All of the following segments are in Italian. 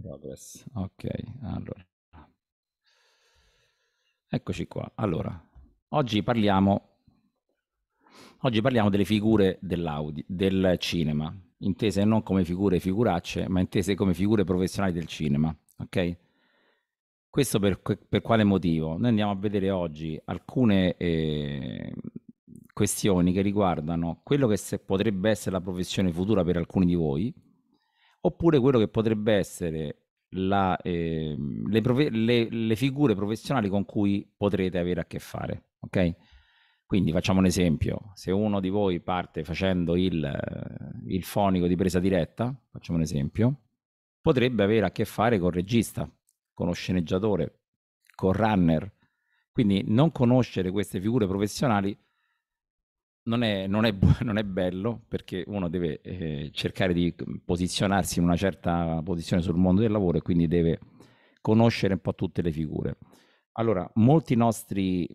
Progress. Ok, allora. Eccoci qua. Allora, oggi parliamo, oggi parliamo delle figure dell'audio, del cinema, intese non come figure figuracce, ma intese come figure professionali del cinema, ok? Questo per, per quale motivo? Noi andiamo a vedere oggi alcune eh, questioni che riguardano quello che se, potrebbe essere la professione futura per alcuni di voi, oppure quello che potrebbe essere la, eh, le, profe- le, le, figure professionali con cui potrete avere a che fare. Ok? Quindi facciamo un esempio: se uno di voi parte facendo il, il fonico di presa diretta, facciamo un esempio, potrebbe avere a che fare con regista, con lo sceneggiatore, con runner. Quindi non conoscere queste figure professionali non è, non, è, non è, bello perché uno deve eh, cercare di posizionarsi in una certa posizione sul mondo del lavoro e quindi deve conoscere un po' tutte le figure. Allora, molti nostri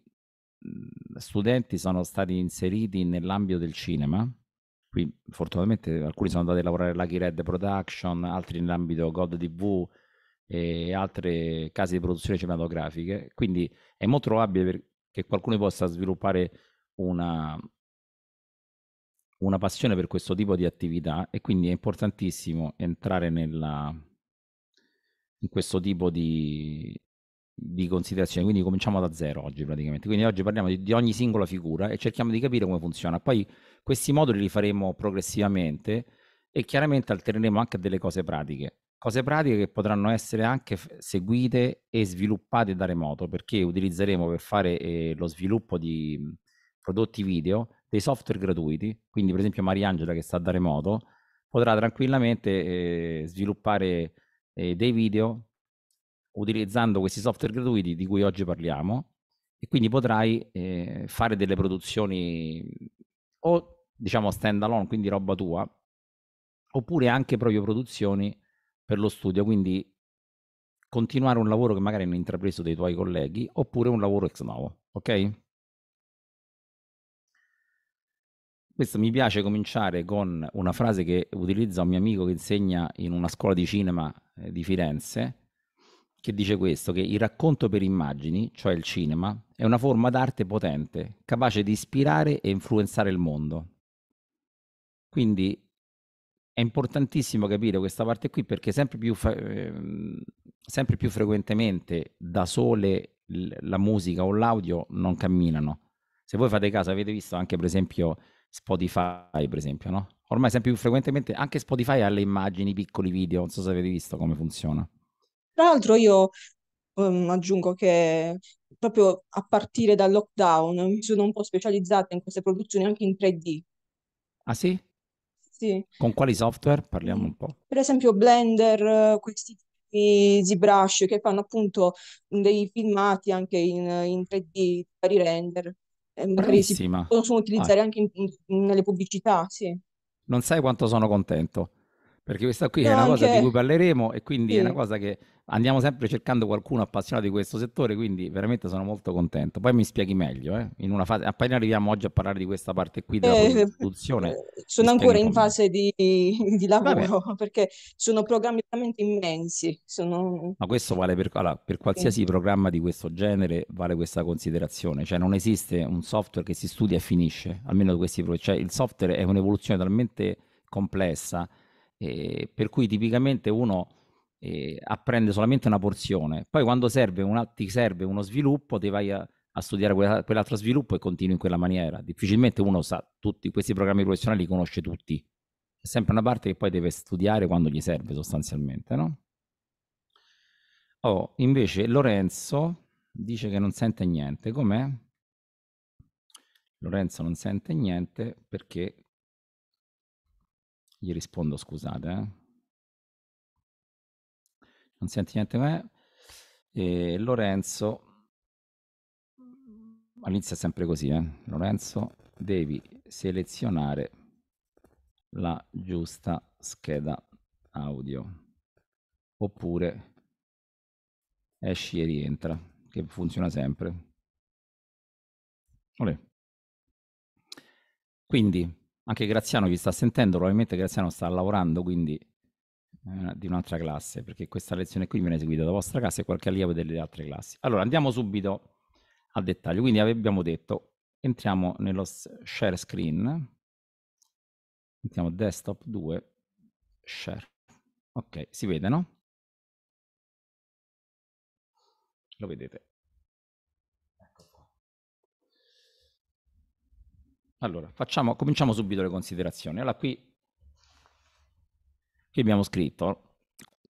mhmm, studenti sono stati inseriti nell'ambito del cinema. Qui fortunatamente alcuni sono andati a lavorare alla Lucky Red Production, altri nell'ambito God TV e altre case di produzione cinematografiche. Quindi è molto probabile che qualcuno possa sviluppare una, una passione per questo tipo di attività e quindi è importantissimo entrare nella, in questo tipo di, di considerazione. Quindi cominciamo da zero oggi praticamente. Quindi oggi parliamo di, di, ogni singola figura e cerchiamo di capire come funziona. Poi questi moduli li faremo progressivamente e chiaramente alterneremo anche delle cose pratiche. Cose pratiche che potranno essere anche seguite e sviluppate da remoto perché utilizzeremo per fare eh, lo sviluppo di prodotti video dei software gratuiti, quindi per esempio Mariangela che sta da remoto, potrà tranquillamente eh, sviluppare eh, dei video utilizzando questi software gratuiti di cui oggi parliamo e quindi potrai eh, fare delle produzioni o diciamo stand alone, quindi roba tua, oppure anche proprio produzioni per lo studio, quindi continuare un lavoro che magari hanno intrapreso dei tuoi colleghi oppure un lavoro ex novo, ok? Questo mi piace cominciare con una frase che utilizza un mio amico che insegna in una scuola di cinema eh, di Firenze, che dice questo, che il racconto per immagini, cioè il cinema, è una forma d'arte potente, capace di ispirare e influenzare il mondo. Quindi è importantissimo capire questa parte qui perché sempre più, fa- ehm, sempre più frequentemente da sole la musica o l'audio non camminano. Se voi fate caso avete visto anche per esempio Spotify, per esempio, no? Ormai sempre più frequentemente anche Spotify ha le immagini, i piccoli video, non so se avete visto come funziona. Tra l'altro io um, aggiungo che proprio a partire dal lockdown mi sono un po' specializzata in queste produzioni anche in 3D. Ah sì? Sì. Con quali software? Parliamo un po'. Per esempio Blender, eh, questi tipi ZBrush che fanno appunto dei filmati anche in, in 3D, vari render. Bravissima. Lo possono utilizzare Ah, anche in- in- nelle pubblicità, sì. non sai quanto sono contento. Perché questa qui no, è una anche... cosa di cui parleremo e quindi sì. è una cosa che andiamo sempre cercando qualcuno appassionato di questo settore, quindi veramente sono molto contento. Poi mi spieghi meglio, eh? in una fase... poi arriviamo oggi a parlare di questa parte qui della eh, produzione. Eh, sono ancora in fase di, di lavoro perché sono programmi veramente immensi. Sono... Ma questo vale per, allora, per qualsiasi sì. programma di questo genere, vale questa considerazione, cioè non esiste un software che si studia e finisce, almeno questi... Cioè, il software è un'evoluzione talmente complessa eh, per cui tipicamente uno eh, apprende solamente una porzione, poi quando serve una, ti serve uno sviluppo ti vai a, a studiare quella, quell'altro sviluppo e continui in quella maniera. Difficilmente uno sa tutti questi programmi professionali, li conosce tutti. È sempre una parte che poi deve studiare quando gli serve sostanzialmente, no? Oh, invece Lorenzo dice che non sente niente, com'è? Lorenzo non sente niente perché gli rispondo, scusate. Eh". Non senti niente me. E Lorenzo, mm, all'inizio è sempre così, eh. Lorenzo, devi selezionare la giusta scheda audio. Oppure esci e rientra, che funziona sempre. Olè. Quindi anche Graziano vi sta sentendo, probabilmente Graziano sta lavorando, quindi eh, di un'altra classe, perché questa lezione qui viene eseguita dalla vostra classe e qualche allievo delle altre classi. Allora, andiamo subito al dettaglio. Quindi abbiamo detto, entriamo nello share screen, mettiamo desktop 2, share. Ok, si vede, no? Lo vedete. Allora, facciamo, cominciamo subito le considerazioni. Allora, qui, qui abbiamo scritto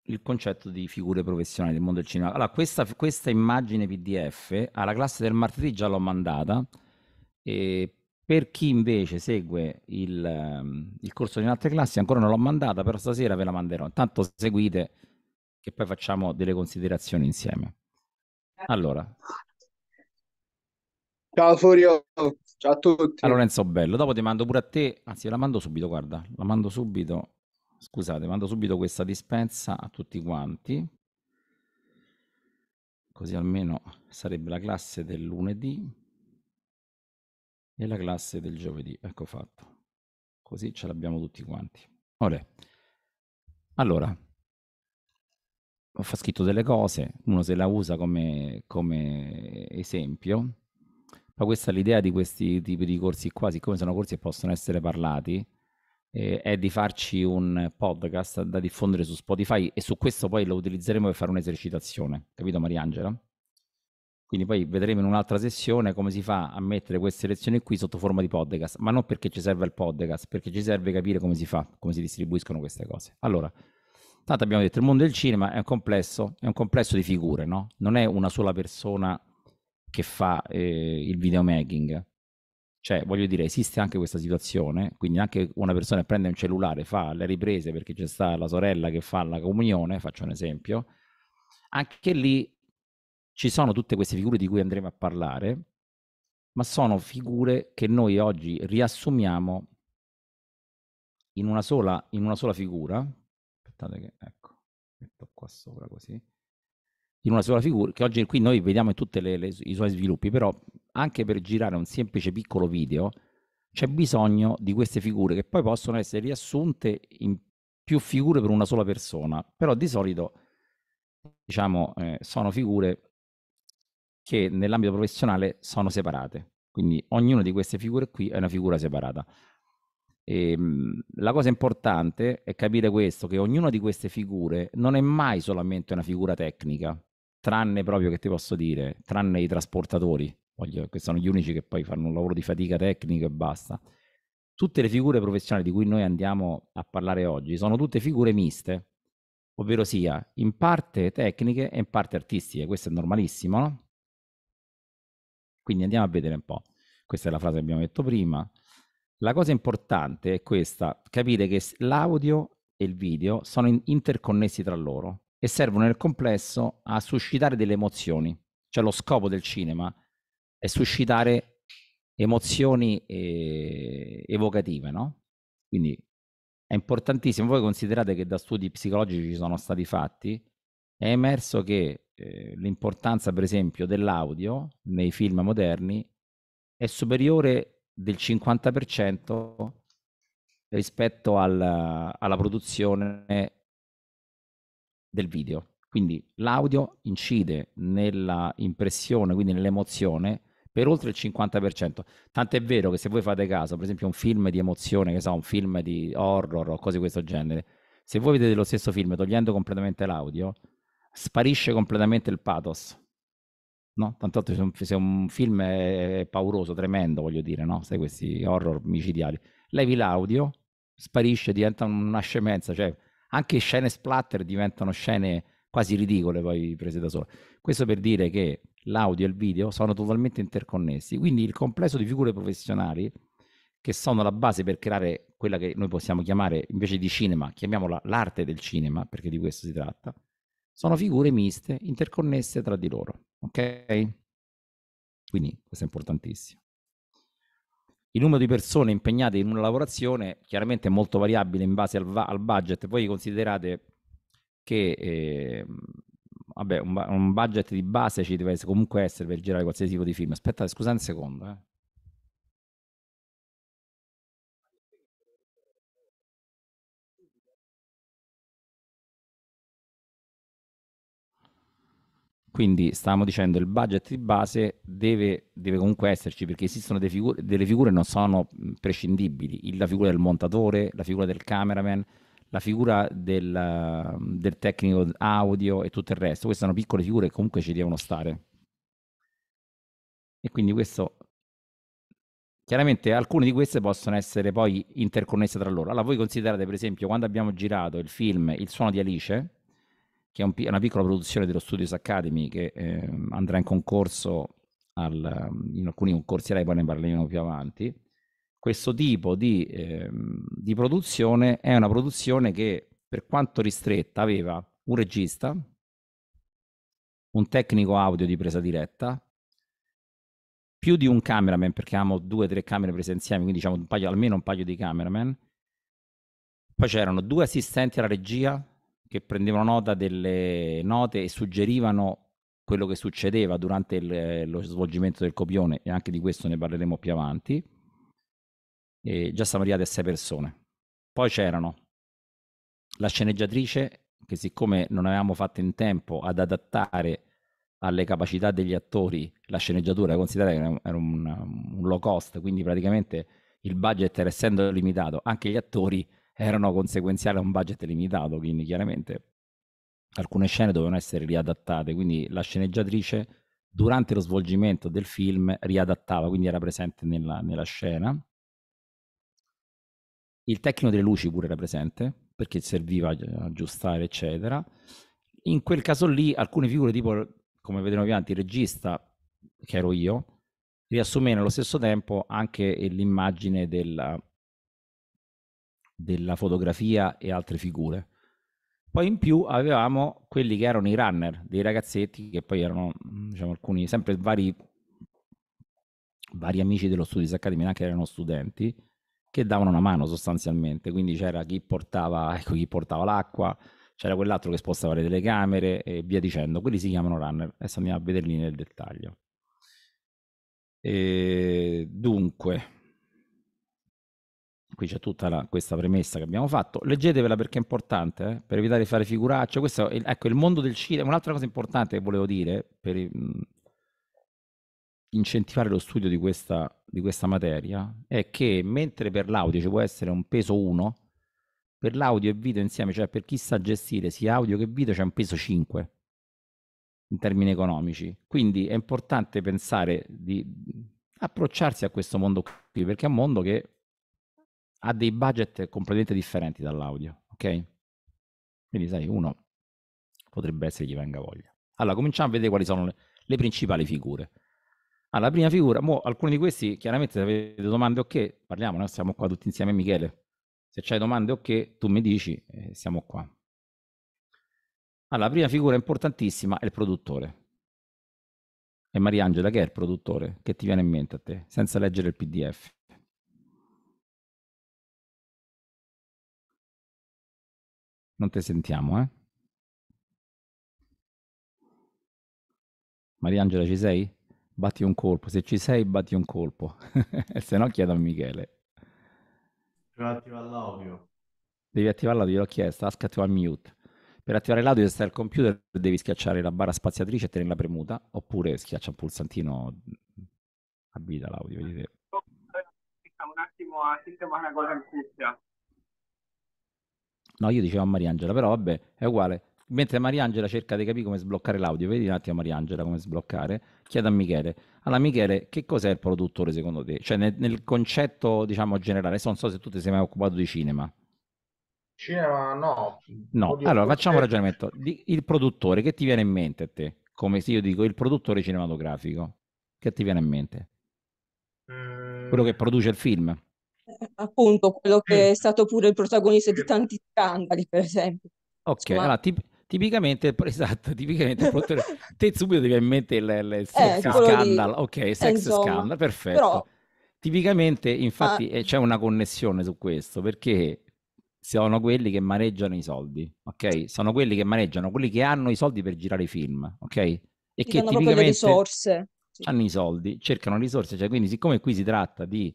il concetto di figure professionali del mondo del cinema. Allora, questa, questa immagine PDF alla classe del martedì già l'ho mandata. E per chi invece segue il, ehm, il corso di un'altra classi, ancora non l'ho mandata, però stasera ve la manderò. Intanto seguite che poi facciamo delle considerazioni insieme. Allora. Ciao Furio, Ciao a tutti. A ah, Lorenzo Bello, dopo ti mando pure a te, anzi la mando subito, guarda, la mando subito, scusate, mando subito questa dispensa a tutti quanti, così almeno sarebbe la classe del lunedì e la classe del giovedì, ecco fatto, così ce l'abbiamo tutti quanti. Ora, allora, ho scritto delle cose, uno se la usa come, come esempio, ma questa è l'idea di questi tipi di corsi qua, siccome sono corsi che possono essere parlati, eh, è di farci un podcast da diffondere su Spotify e su questo poi lo utilizzeremo per fare un'esercitazione, capito Mariangela? Quindi poi vedremo in un'altra sessione come si fa a mettere queste lezioni qui sotto forma di podcast, ma non perché ci serve il podcast, perché ci serve capire come si fa, come si distribuiscono queste cose. Allora, tanto abbiamo detto, il mondo del cinema è un complesso, è un complesso di figure, no? Non è una sola persona che fa eh, il videomaking. Cioè, voglio dire, esiste anche questa situazione, quindi anche una persona prende un cellulare, fa le riprese perché c'è sta la sorella che fa la comunione, faccio un esempio, anche lì ci sono tutte queste figure di cui andremo a parlare, ma sono figure che noi oggi riassumiamo in una sola, in una sola figura. Aspettate che, ecco, metto qua sopra così in una sola figura, che oggi qui noi vediamo in tutti i suoi sviluppi, però anche per girare un semplice piccolo video c'è bisogno di queste figure che poi possono essere riassunte in più figure per una sola persona, però di solito diciamo eh, sono figure che nell'ambito professionale sono separate, quindi ognuna di queste figure qui è una figura separata. E, ehm, la cosa importante è capire questo, che ognuna di queste figure non è mai solamente una figura tecnica, tranne proprio che ti posso dire, tranne i trasportatori, voglio, che sono gli unici che poi fanno un lavoro di fatica tecnica e basta. Tutte le figure professionali di cui noi andiamo a parlare oggi sono tutte figure miste, ovvero sia in parte tecniche e in parte artistiche, questo è normalissimo, no? Quindi andiamo a vedere un po'. Questa è la frase che abbiamo detto prima. La cosa importante è questa, capire che l'audio e il video sono interconnessi tra loro e servono nel complesso a suscitare delle emozioni. Cioè lo scopo del cinema è suscitare emozioni eh, evocative, no? Quindi è importantissimo. Voi considerate che da studi psicologici sono stati fatti, è emerso che eh, l'importanza, per esempio, dell'audio nei film moderni è superiore del 50% rispetto al, alla produzione del video. Quindi l'audio incide nella impressione, quindi nell'emozione, per oltre il 50%. Tant'è vero che se voi fate caso, per esempio un film di emozione, che so, un film di horror o cose di questo genere, se voi vedete lo stesso film togliendo completamente l'audio, sparisce completamente il pathos. No? Tanto se un, se un film è pauroso, tremendo, voglio dire, no? Sai questi horror micidiali. Levi l'audio, sparisce, diventa una scemenza, cioè anche scene splatter diventano scene quasi ridicole poi prese da sole. Questo per dire che l'audio e il video sono totalmente interconnessi, quindi il complesso di figure professionali che sono la base per creare quella che noi possiamo chiamare invece di cinema, chiamiamola l'arte del cinema, perché di questo si tratta, sono figure miste, interconnesse tra di loro, ok? Quindi questo è importantissimo il numero di persone impegnate in una lavorazione chiaramente è molto variabile in base al, va- al budget. Voi considerate che eh, vabbè, un, ba- un, budget di base ci deve comunque essere per girare qualsiasi tipo di film. Aspettate, scusa un secondo. Eh. Quindi stavamo dicendo il budget di base deve, deve comunque esserci perché esistono figure, delle figure che non sono prescindibili, la figura del montatore, la figura del cameraman, la figura del, del tecnico audio e tutto il resto. Queste sono piccole figure che comunque ci devono stare. E quindi questo Chiaramente alcune di queste possono essere poi interconnesse tra loro. Allora voi considerate per esempio quando abbiamo girato il film Il suono di Alice, che è un, una piccola produzione dello Studios Academy che eh, andrà in concorso al, in alcuni concorsi Rai, poi ne parleremo più avanti. Questo tipo di, eh, di produzione è una produzione che, per quanto ristretta, aveva un regista, un tecnico audio di presa diretta, più di un cameraman, perché avevamo due o tre camere prese insieme, quindi diciamo un paio, almeno un paio di cameraman. Poi c'erano due assistenti alla regia, che prendevano nota delle note e suggerivano quello che succedeva durante il, eh, lo svolgimento del copione e anche di questo ne parleremo più avanti. E già siamo arrivati a sei persone. Poi c'erano la sceneggiatrice che siccome non avevamo fatto in tempo ad adattare alle capacità degli attori la sceneggiatura, considerate che era un, un low cost, quindi praticamente il budget era essendo limitato, anche gli attori erano conseguenziali a un budget limitato, quindi chiaramente alcune scene dovevano essere riadattate, quindi la sceneggiatrice durante lo svolgimento del film riadattava, quindi era presente nella, nella scena. Il tecnico delle luci pure era presente, perché serviva a aggiustare, eccetera. In quel caso lì alcune figure, tipo come vedremo più avanti, il regista, che ero io, riassume nello stesso tempo anche l'immagine della, della fotografia e altre figure. Poi in più avevamo quelli che erano i runner, dei ragazzetti che poi erano mm, diciamo, alcuni, sempre vari, vari amici dello Studios Academy, anche erano studenti, che davano una mano sostanzialmente. Quindi c'era chi portava, ecco, chi portava l'acqua, c'era quell'altro che spostava le telecamere e via dicendo. Quelli si chiamano runner. Adesso andiamo a vederli nel dettaglio. E dunque, qui c'è tutta la, questa premessa che abbiamo fatto, leggetevela perché è importante, eh, per evitare di fare figuracce, questo è, ecco, il mondo del cinema, un'altra cosa importante che volevo dire per mh, incentivare lo studio di questa, di questa materia è che mentre per l'audio ci può essere un peso 1, per l'audio e video insieme, cioè per chi sa gestire sia audio che video c'è un peso 5 in termini economici. Quindi è importante pensare di approcciarsi a questo mondo qui, perché è un mondo che ha dei budget completamente differenti dall'audio, ok? Quindi sai, uno potrebbe essere chi venga voglia. Allora, cominciamo a vedere quali sono le, le principali figure. Allora, la prima figura, mo, alcuni di questi chiaramente se avete domande o okay, che, parliamo, noi siamo qua tutti insieme Michele. Se c'hai domande o okay, che, tu mi dici, eh, siamo qua. Allora, la prima figura importantissima è il produttore. E Mariangela, che è il produttore? Che ti viene in mente a te, senza leggere il PDF? Non ti sentiamo, eh? Mariangela, ci sei? Batti un colpo, se ci sei batti un colpo, se no chiedo a Michele. Per attivare l'audio. Devi attivare l'audio, l'ho chiesto, ask to unmute. Per attivare l'audio se stai al computer devi schiacciare la barra spaziatrice e tenerla premuta, oppure schiaccia un pulsantino, abilita l'audio, vedete. Un attimo a sistemare una cosa in cuffia. No, io dicevo a Mariangela, però vabbè, è uguale. Mentre Mariangela cerca di capire come sbloccare l'audio, vedi un attimo Mariangela come sbloccare, chiedo a Michele. Allora Michele, che cos'è il produttore secondo te? Cioè nel, nel concetto, diciamo, generale, non so se tu ti sei mai occupato di cinema. Cinema no. No, allora facciamo un ragionamento. Il produttore, che ti viene in mente a te? Come se io dico il produttore cinematografico, che ti viene in mente? Mm. Quello che produce il film appunto quello che mm. è stato pure il protagonista di tanti scandali, per esempio. Ok, Ma... allora ti, tipicamente esatto tipicamente te subito ti viene in mente il, il sex eh, scandal ok sex insomma, scandal perfetto però... tipicamente infatti ah. c'è una connessione su questo perché sono quelli che maneggiano i soldi ok sono quelli che maneggiano quelli che hanno i soldi per girare i film ok e Ti che tipicamente hanno i soldi cercano risorse cioè, quindi siccome qui si tratta di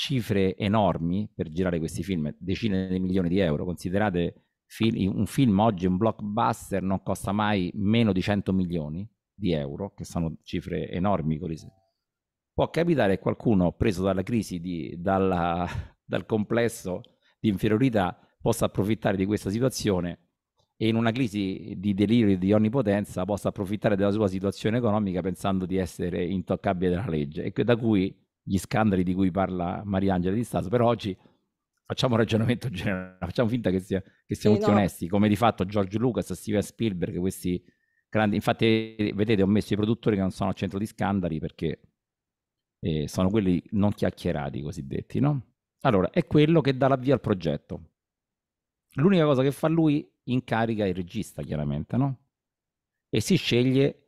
cifre enormi per girare questi film, decine di milioni di euro, considerate un film oggi, un blockbuster non costa mai meno di 100 milioni di euro, che sono cifre enormi. Può capitare che qualcuno preso dalla crisi, di, dalla, dal complesso di inferiorità, possa approfittare di questa situazione e in una crisi di delirio e di onnipotenza possa approfittare della sua situazione economica pensando di essere intoccabile dalla legge e da cui gli scandali di cui parla Mariangela di Staso, però oggi facciamo un ragionamento generale, facciamo finta che, sia, che siamo sì, tutti no. onesti, come di fatto George Lucas, Steven Spielberg, questi grandi, infatti vedete ho messo i produttori che non sono al centro di scandali perché eh, sono quelli non chiacchierati cosiddetti, no? Allora, è quello che dà l'avvio al progetto. L'unica cosa che fa lui, incarica il regista, chiaramente, no? E si sceglie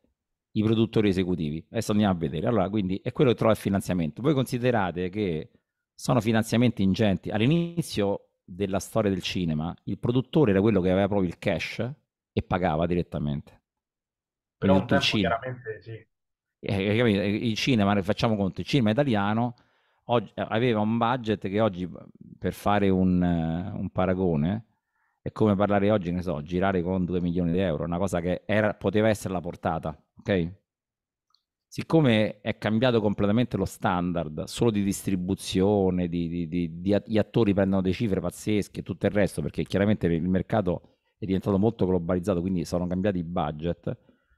i produttori esecutivi. Adesso andiamo a vedere. Allora, quindi è quello che trova il finanziamento. Voi considerate che sono finanziamenti ingenti. All'inizio della storia del cinema, il produttore era quello che aveva proprio il cash e pagava direttamente. Però un tempo, cinema. chiaramente sì. Eh, eh, il cinema, facciamo conto, il cinema italiano oggi, eh, aveva un budget che oggi, per fare un, un paragone, è come parlare oggi, ne so, girare con 2 milioni di euro, una cosa che era, poteva essere la portata ok? Siccome è cambiato completamente lo standard, solo di distribuzione, di, di, di, di gli attori prendono delle cifre pazzesche e tutto il resto, perché chiaramente il mercato è diventato molto globalizzato, quindi sono cambiati i budget.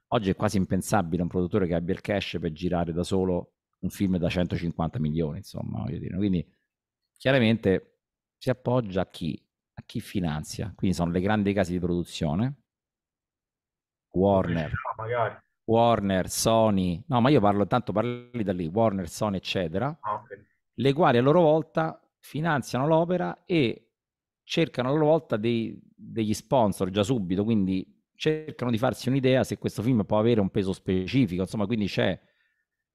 Oggi è quasi impensabile un produttore che abbia il cash per girare da solo un film da 150 milioni, insomma, voglio dire. Quindi chiaramente si appoggia a chi? A chi finanzia. Quindi sono le grandi case di produzione, Warner, magari. Warner, Sony, no ma io parlo tanto, parli da lì, Warner, Sony eccetera, ah, okay. le quali a loro volta finanziano l'opera e cercano a loro volta dei, degli sponsor già subito, quindi cercano di farsi un'idea se questo film può avere un peso specifico, insomma quindi c'è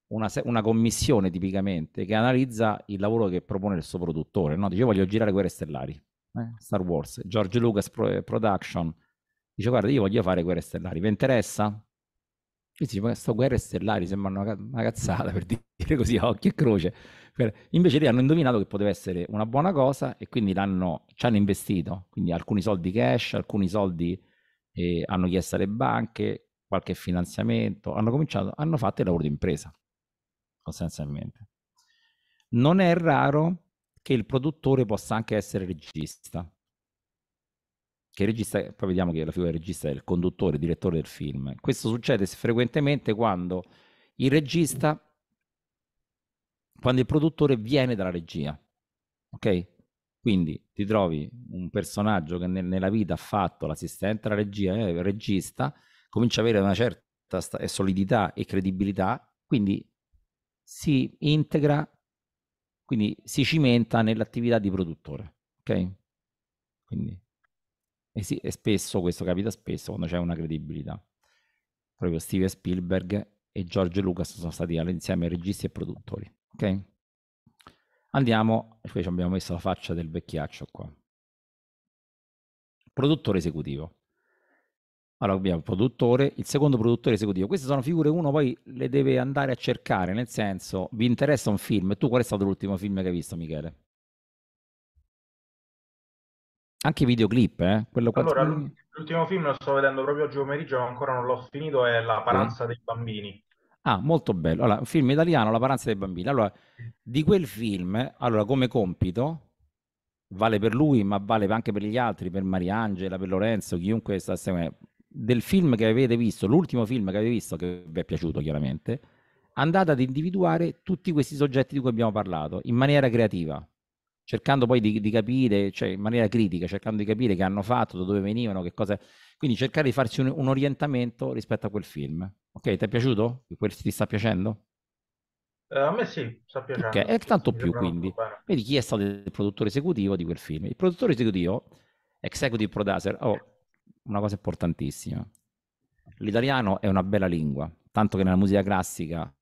una, una commissione tipicamente che analizza il lavoro che propone il suo produttore, no? dice io voglio girare Guerre Stellari, eh? Star Wars, George Lucas eh, Production, dice guarda io voglio fare Guerre Stellari, vi interessa? Io sto guerre stellari sembrano una, cazzata per dire così a occhio e croce. Invece lì hanno indovinato che poteva essere una buona cosa e quindi l'hanno, ci hanno investito. Quindi alcuni soldi cash, alcuni soldi eh, hanno chiesto alle banche, qualche finanziamento, hanno cominciato, hanno fatto il lavoro di impresa, sostanzialmente. Non è raro che il produttore possa anche essere regista che regista, poi vediamo che la figura del regista è il conduttore, il direttore del film. Questo succede frequentemente quando il regista, quando il produttore viene dalla regia, ok? Quindi ti trovi un personaggio che nel, nella vita ha fatto l'assistente alla regia, eh, il regista, comincia ad avere una certa sta- eh, solidità e credibilità, quindi si integra, quindi si cimenta nell'attività di produttore, ok? Quindi e, sì, e spesso, questo capita spesso quando c'è una credibilità. Proprio Steven Spielberg e George Lucas sono stati insieme registi e produttori. Ok? Andiamo, qui ci abbiamo messo la faccia del vecchiaccio qua. Produttore esecutivo. Allora abbiamo il produttore, il secondo produttore esecutivo. Queste sono figure uno poi le deve andare a cercare, nel senso vi interessa un film, tu qual è stato l'ultimo film che hai visto Michele? Anche i videoclip, eh? Quello allora, quattro... l'ultimo film lo sto vedendo proprio oggi pomeriggio, ancora non l'ho finito, è La paranza dei bambini. Ah, molto bello. Allora, un film italiano, La paranza dei bambini. Allora, di quel film, allora, come compito, vale per lui, ma vale anche per gli altri, per Mariangela, per Lorenzo, chiunque sta assieme, del film che avete visto, l'ultimo film che avete visto, che vi è piaciuto chiaramente, andate ad individuare tutti questi soggetti di cui abbiamo parlato, in maniera creativa cercando poi di, di, capire, cioè in maniera critica, cercando di capire che hanno fatto, da dove venivano, che cosa... Quindi cercare di farsi un, un orientamento rispetto a quel film. Ok, ti è piaciuto? Quel, ti sta piacendo? Eh, a me sì, sta piacendo. Ok, e tanto più quindi. Vedi chi è stato il produttore esecutivo di quel film. Il produttore esecutivo, executive producer, oh, una cosa importantissima. L'italiano è una bella lingua, tanto che nella musica classica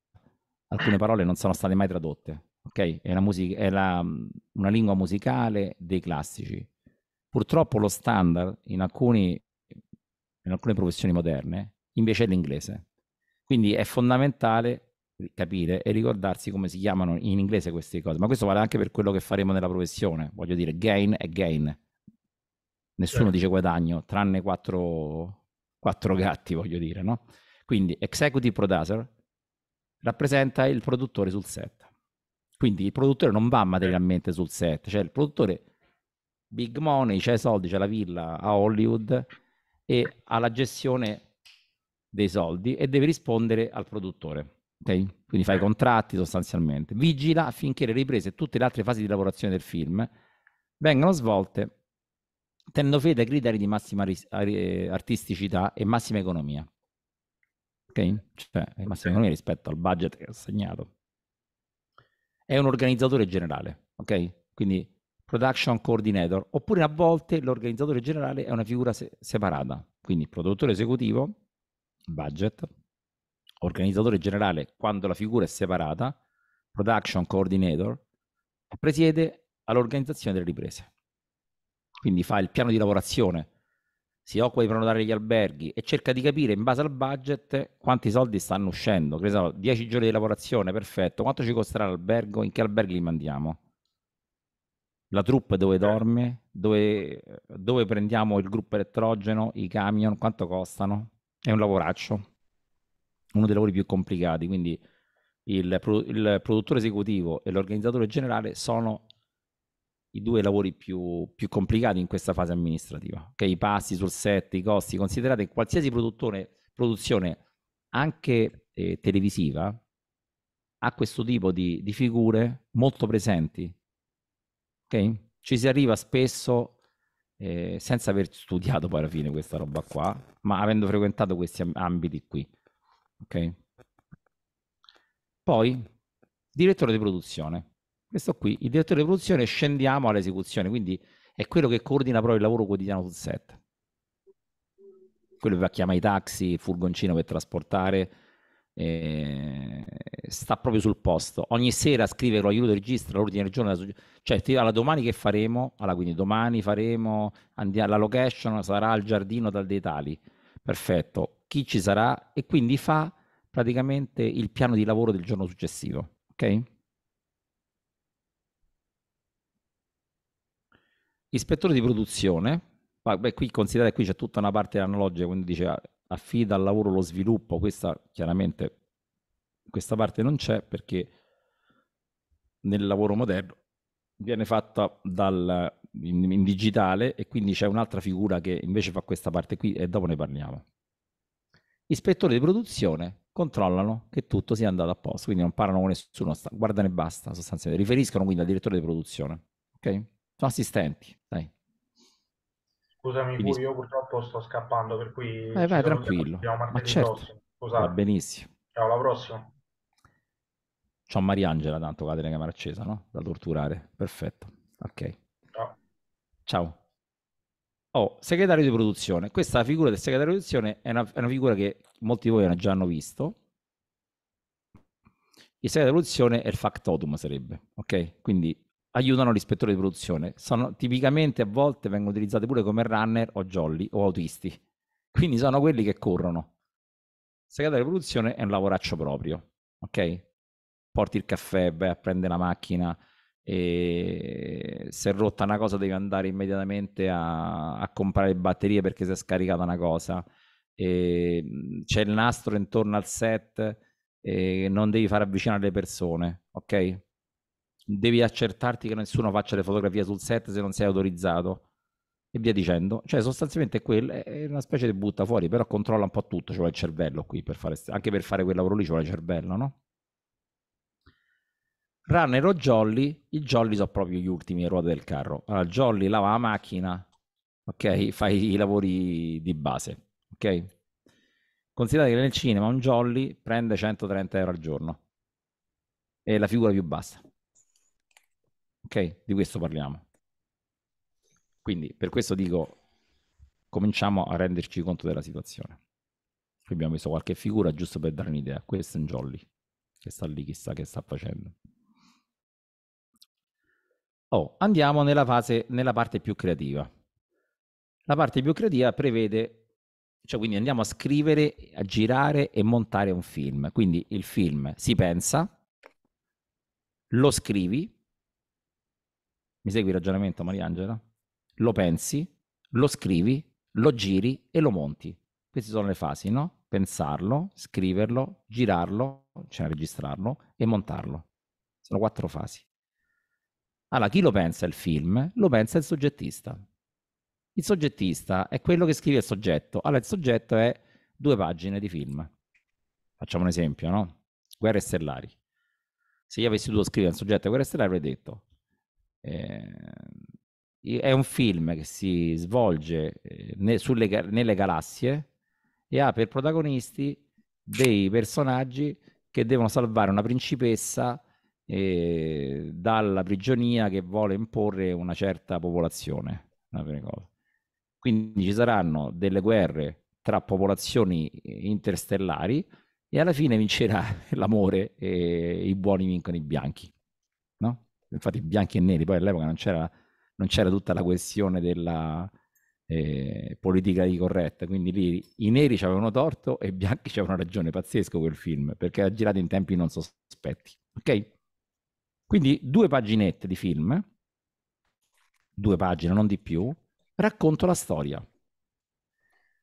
alcune parole non sono state mai tradotte ok? È, la musica, è la, mm, una lingua musicale dei classici. Purtroppo lo standard in, alcuni, in alcune professioni moderne invece è l'inglese. Quindi è fondamentale capire e ricordarsi come si chiamano in inglese queste cose. Ma questo vale anche per quello che faremo nella professione. Voglio dire, gain è gain. Nessuno certo. dice guadagno, tranne quattro, quattro, gatti, voglio dire, no? Quindi executive producer rappresenta il produttore sul set. Quindi il produttore non va eh. materialmente sul set, cioè il produttore big money, c'è i soldi, c'è la villa a Hollywood e ha la gestione dei soldi e deve rispondere al produttore. Okay? Quindi fa i eh. contratti sostanzialmente. Vigila affinché le riprese e tutte le altre fasi di lavorazione del film vengano svolte tenendo fede ai criteri di massima ris- artisticità e massima economia. Ok? Cioè, massima economia rispetto al budget che ho assegnato è un organizzatore generale, ok? Quindi production coordinator, oppure a volte l'organizzatore generale è una figura se- separata, quindi produttore esecutivo, budget, organizzatore generale quando la figura è separata, production coordinator, presiede all'organizzazione delle riprese. Quindi fa il piano di lavorazione si occupa di prenotare gli alberghi e cerca di capire in base al budget quanti soldi stanno uscendo. Che 10 giorni di lavorazione, perfetto. Quanto ci costerà l'albergo? In che alberghi li mandiamo? La troupe dove eh. dorme? Dove, dove prendiamo il gruppo elettrogeno? I camion? Quanto costano? È un lavoraccio. Uno dei lavori più complicati. Quindi il, il produttore esecutivo e l'organizzatore generale sono i due lavori più, più, complicati in questa fase amministrativa. Okay? I passi sul set, i costi, considerate che qualsiasi produzione, anche eh, televisiva, ha questo tipo di, di figure molto presenti. Okay? Ci si arriva spesso eh, senza aver studiato poi alla fine questa roba qua, ma avendo frequentato questi ambiti qui. Ok? Poi, direttore di produzione. Questo qui, il direttore di produzione, scendiamo all'esecuzione, quindi è quello che coordina proprio il lavoro quotidiano sul set. Quello che va a chiamare i taxi, il furgoncino per trasportare, eh, sta proprio sul posto. Ogni sera scrive con l'aiuto del regista l'ordine del giorno, cioè ti alla domani che faremo, alla quindi domani faremo, andiamo, alla location sarà al giardino dal dei tali, perfetto, chi ci sarà e quindi fa praticamente il piano di lavoro del giorno successivo, ok? Ispettore di produzione, beh, qui considerate qui c'è tutta una parte analogica, quindi dice ah, affida al lavoro lo sviluppo, questa chiaramente questa parte non c'è perché nel lavoro moderno viene fatta dal, in, in, digitale e quindi c'è un'altra figura che invece fa questa parte qui e dopo ne parliamo. Ispettori di produzione controllano che tutto sia andato a posto, quindi non parlano con nessuno, guardano e basta sostanzialmente, riferiscono quindi al direttore di produzione. Okay? Sono assistenti, dai. Scusami, Quindi... io purtroppo sto scappando, per cui... Eh, vai, tranquillo. Ma certo, va benissimo. Ciao, alla prossima. Ciao Mariangela tanto cade la camera accesa, no? Da torturare. Perfetto. Ok. Ciao. Ciao. Oh, segretario di produzione. Questa figura del segretario di produzione è una, è una figura che molti di voi hanno già hanno visto. Il segretario di produzione è il factotum, sarebbe, ok? Quindi aiutano l'ispettore di produzione. Sono, tipicamente a volte vengono utilizzate pure come runner o jolly o autisti. Quindi sono quelli che corrono. Il segretario di produzione è un lavoraccio proprio, ok? Porti il caffè, beh, prende la macchina, e se è rotta una cosa devi andare immediatamente a, a comprare batterie perché si è scaricata una cosa. E c'è il nastro intorno al set, non devi far avvicinare le persone, ok? devi accertarti che nessuno faccia le fotografie sul set se non sei autorizzato e via dicendo. Cioè, sostanzialmente quella è una specie di butta fuori, però controlla un po' tutto, ci vuole il cervello qui, per fare, anche per fare quel lavoro lì ci vuole il cervello, no? Runner o Jolly, i Jolly sono proprio gli ultimi ruote del carro. Allora, Jolly lava la macchina, ok? Fai i lavori di base, ok? Considerate che nel cinema un Jolly prende 130 euro al giorno. È la figura più bassa. Ok? Di questo parliamo. Quindi per questo dico, cominciamo a renderci conto della situazione. Qui abbiamo messo qualche figura giusto per dare un'idea. Questo è un jolly che sta lì, chissà che sta facendo. Oh, andiamo nella, fase, nella parte più creativa. La parte più creativa prevede, cioè quindi andiamo a scrivere, a girare e montare un film. Quindi il film si pensa, lo scrivi, mi segui il ragionamento, Mariangela? Lo pensi, lo scrivi, lo giri e lo monti. Queste sono le fasi, no? Pensarlo, scriverlo, girarlo, cioè registrarlo e montarlo. Sono quattro fasi. Allora, chi lo pensa il film? Lo pensa il soggettista. Il soggettista è quello che scrive il soggetto. Allora, il soggetto è due pagine di film. Facciamo un esempio, no? Guerre stellari. Se io avessi dovuto scrivere il soggetto a Guerre stellari, avrei detto eh, è un film che si svolge eh, ne, sulle, nelle galassie e ha per protagonisti dei personaggi che devono salvare una principessa eh, dalla prigionia che vuole imporre una certa popolazione. Quindi ci saranno delle guerre tra popolazioni eh, interstellari e alla fine vincerà l'amore e i buoni vincono i bianchi. No? infatti bianchi e neri, poi all'epoca non c'era, non c'era tutta la questione della eh, politica di corretta, quindi lì i neri avevano torto e i bianchi avevano ragione, pazzesco quel film, perché era girato in tempi non sospetti, ok? Quindi due paginette di film, due pagine, non di più, racconto la storia.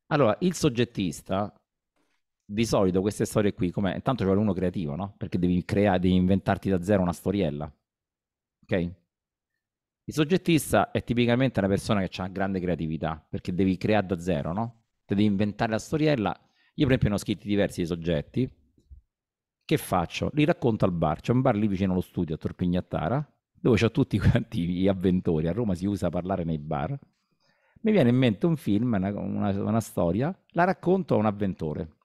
Allora, il soggettista, di solito queste storie qui, come intanto c'è uno creativo, no? Perché devi creare, devi inventarti da zero una storiella, ok? Il soggettista è tipicamente una persona che ha grande creatività, perché devi creare da zero, no? Te devi inventare la storiella. Io per esempio ne ho scritti diversi di soggetti. Che faccio? Li racconto al bar. C'è un bar lì vicino allo studio, a Torpignattara, dove ho tutti quanti gli avventori. A Roma si usa parlare nei bar. Mi viene in mente un film, una, una, una storia, la racconto a un avventore,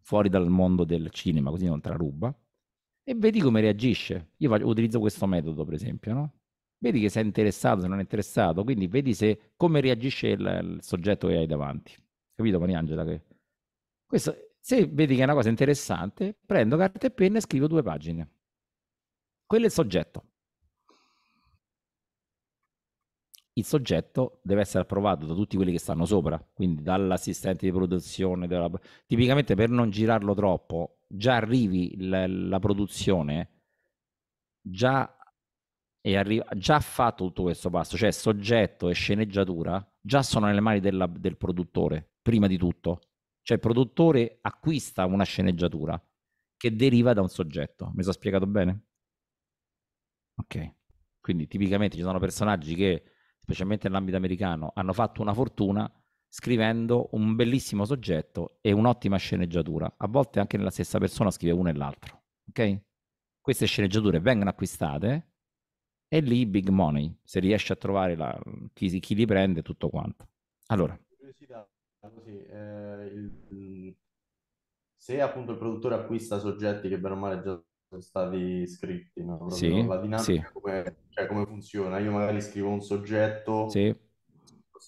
fuori dal mondo del cinema, così non te la ruba e vedi come reagisce. Io faccio, utilizzo questo metodo, per esempio, no? Vedi che sei interessato, se non è interessato, quindi vedi se, come reagisce il, il soggetto che hai davanti. Capito, Mariangela? Che... Questo, se vedi che è una cosa interessante, prendo carta e penna e scrivo due pagine. Quello è il soggetto. il soggetto deve essere approvato da tutti quelli che stanno sopra, quindi dall'assistente di produzione, della... tipicamente per non girarlo troppo già arrivi la, la produzione già è arri- già fatto tutto questo passo, cioè soggetto e sceneggiatura già sono nelle mani della, del produttore, prima di tutto. Cioè il produttore acquista una sceneggiatura che deriva da un soggetto. Mi sono spiegato bene? Ok. Quindi tipicamente ci sono personaggi che, specialmente nell'ambito americano, hanno fatto una fortuna scrivendo un bellissimo soggetto e un'ottima sceneggiatura. A volte anche nella stessa persona scrive uno e l'altro. Ok? Queste sceneggiature vengono acquistate e lì big money, se riesce a trovare la, chi, chi, li prende, tutto quanto. Allora. così, eh, il, mm, se appunto il produttore acquista soggetti che bene o male già sono stati scritti, no? sì, la dinamica sì. come, cioè, come funziona? Io magari scrivo un soggetto. Sì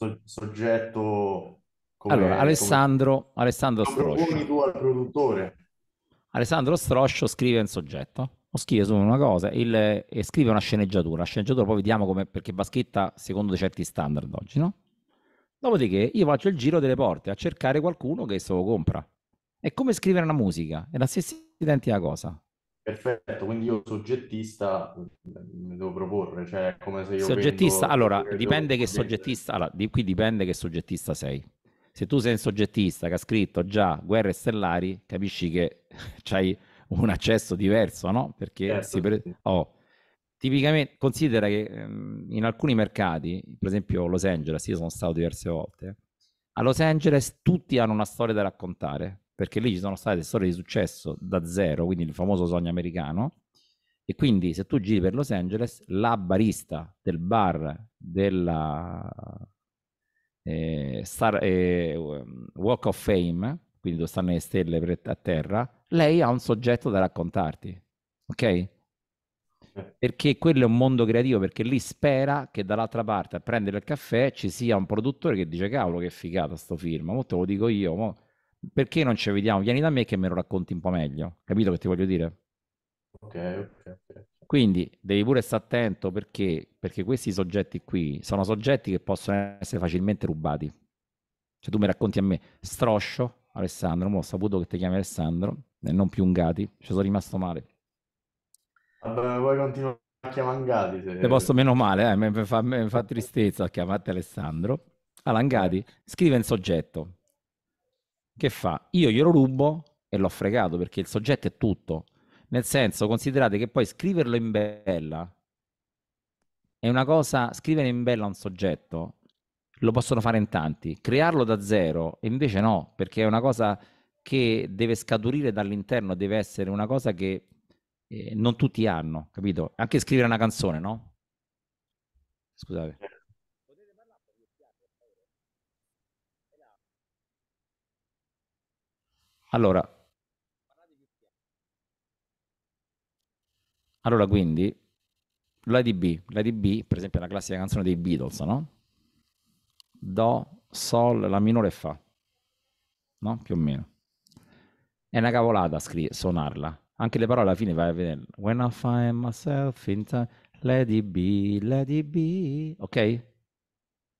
so- soggetto come, allora, Alessandro, come... Alessandro Stroscio. tu al produttore. Alessandro Stroscio scrive un soggetto, o scrive su una cosa il, e eh, scrive una sceneggiatura. La sceneggiatura poi vediamo come, perché va scritta secondo certi standard oggi, no? Dopodiché io faccio il giro delle porte a cercare qualcuno che se lo compra. È come scrivere una musica, è la stessa identica cosa. Perfetto, quindi io soggettista mi mm, devo proporre, cioè come se io... Soggettista, vendo... allora, dipende che soggettista, allora, di qui dipende che soggettista sei. Se tu sei un soggettista che ha scritto già Guerre Stellari, capisci che c'hai un accesso diverso, no? Perché certo, si pre... oh. tipicamente considera che mm, in alcuni mercati, per esempio Los Angeles, io sono stato diverse volte, a Los Angeles tutti hanno una storia da raccontare perché lì ci sono state storie di successo da zero, quindi il famoso sogno americano, e quindi se tu giri per Los Angeles, la barista del bar della eh, Star, eh, Walk of Fame, quindi dove stanno le stelle a terra, lei ha un soggetto da raccontarti, ok? Eh. Perché quello è un mondo creativo, perché lì spera che dall'altra parte a prendere il caffè ci sia un produttore che dice cavolo che figata sto film, molto lo dico io, mo perché non ci vediamo? Vieni da me che me lo racconti un po' meglio, capito che ti voglio dire? Ok, ok, ok. Quindi devi pure stare attento perché, perché questi soggetti qui sono soggetti che possono essere facilmente rubati. Cioè tu mi racconti a me, stroscio, Alessandro, ho saputo che ti chiami Alessandro, e non più un Ungati, ci sono rimasto male. Vabbè, vuoi continuare a chiamare Ungati? Se... Te posso meno male, eh, mi, fa, mi fa tristezza chiamarti Alessandro. Allora, Angati, scrive in soggetto, che fa? Io glielo rubo e l'ho fregato perché il soggetto è tutto. Nel senso, considerate che poi scriverlo in bella è una cosa, scrivere in bella un soggetto lo possono fare in tanti, crearlo da zero invece no, perché è una cosa che deve scaturire dall'interno, deve essere una cosa che eh, non tutti hanno, capito? Anche scrivere una canzone, no? Scusate. Allora, allora quindi l'ADB, l'ADB per esempio è una classica canzone dei Beatles, no? Do, Sol, La minore e Fa, no? Più o meno. È una cavolata scri- suonarla. Anche le parole alla fine vai a vedere. When I find myself in time, let it be, let it be. ok?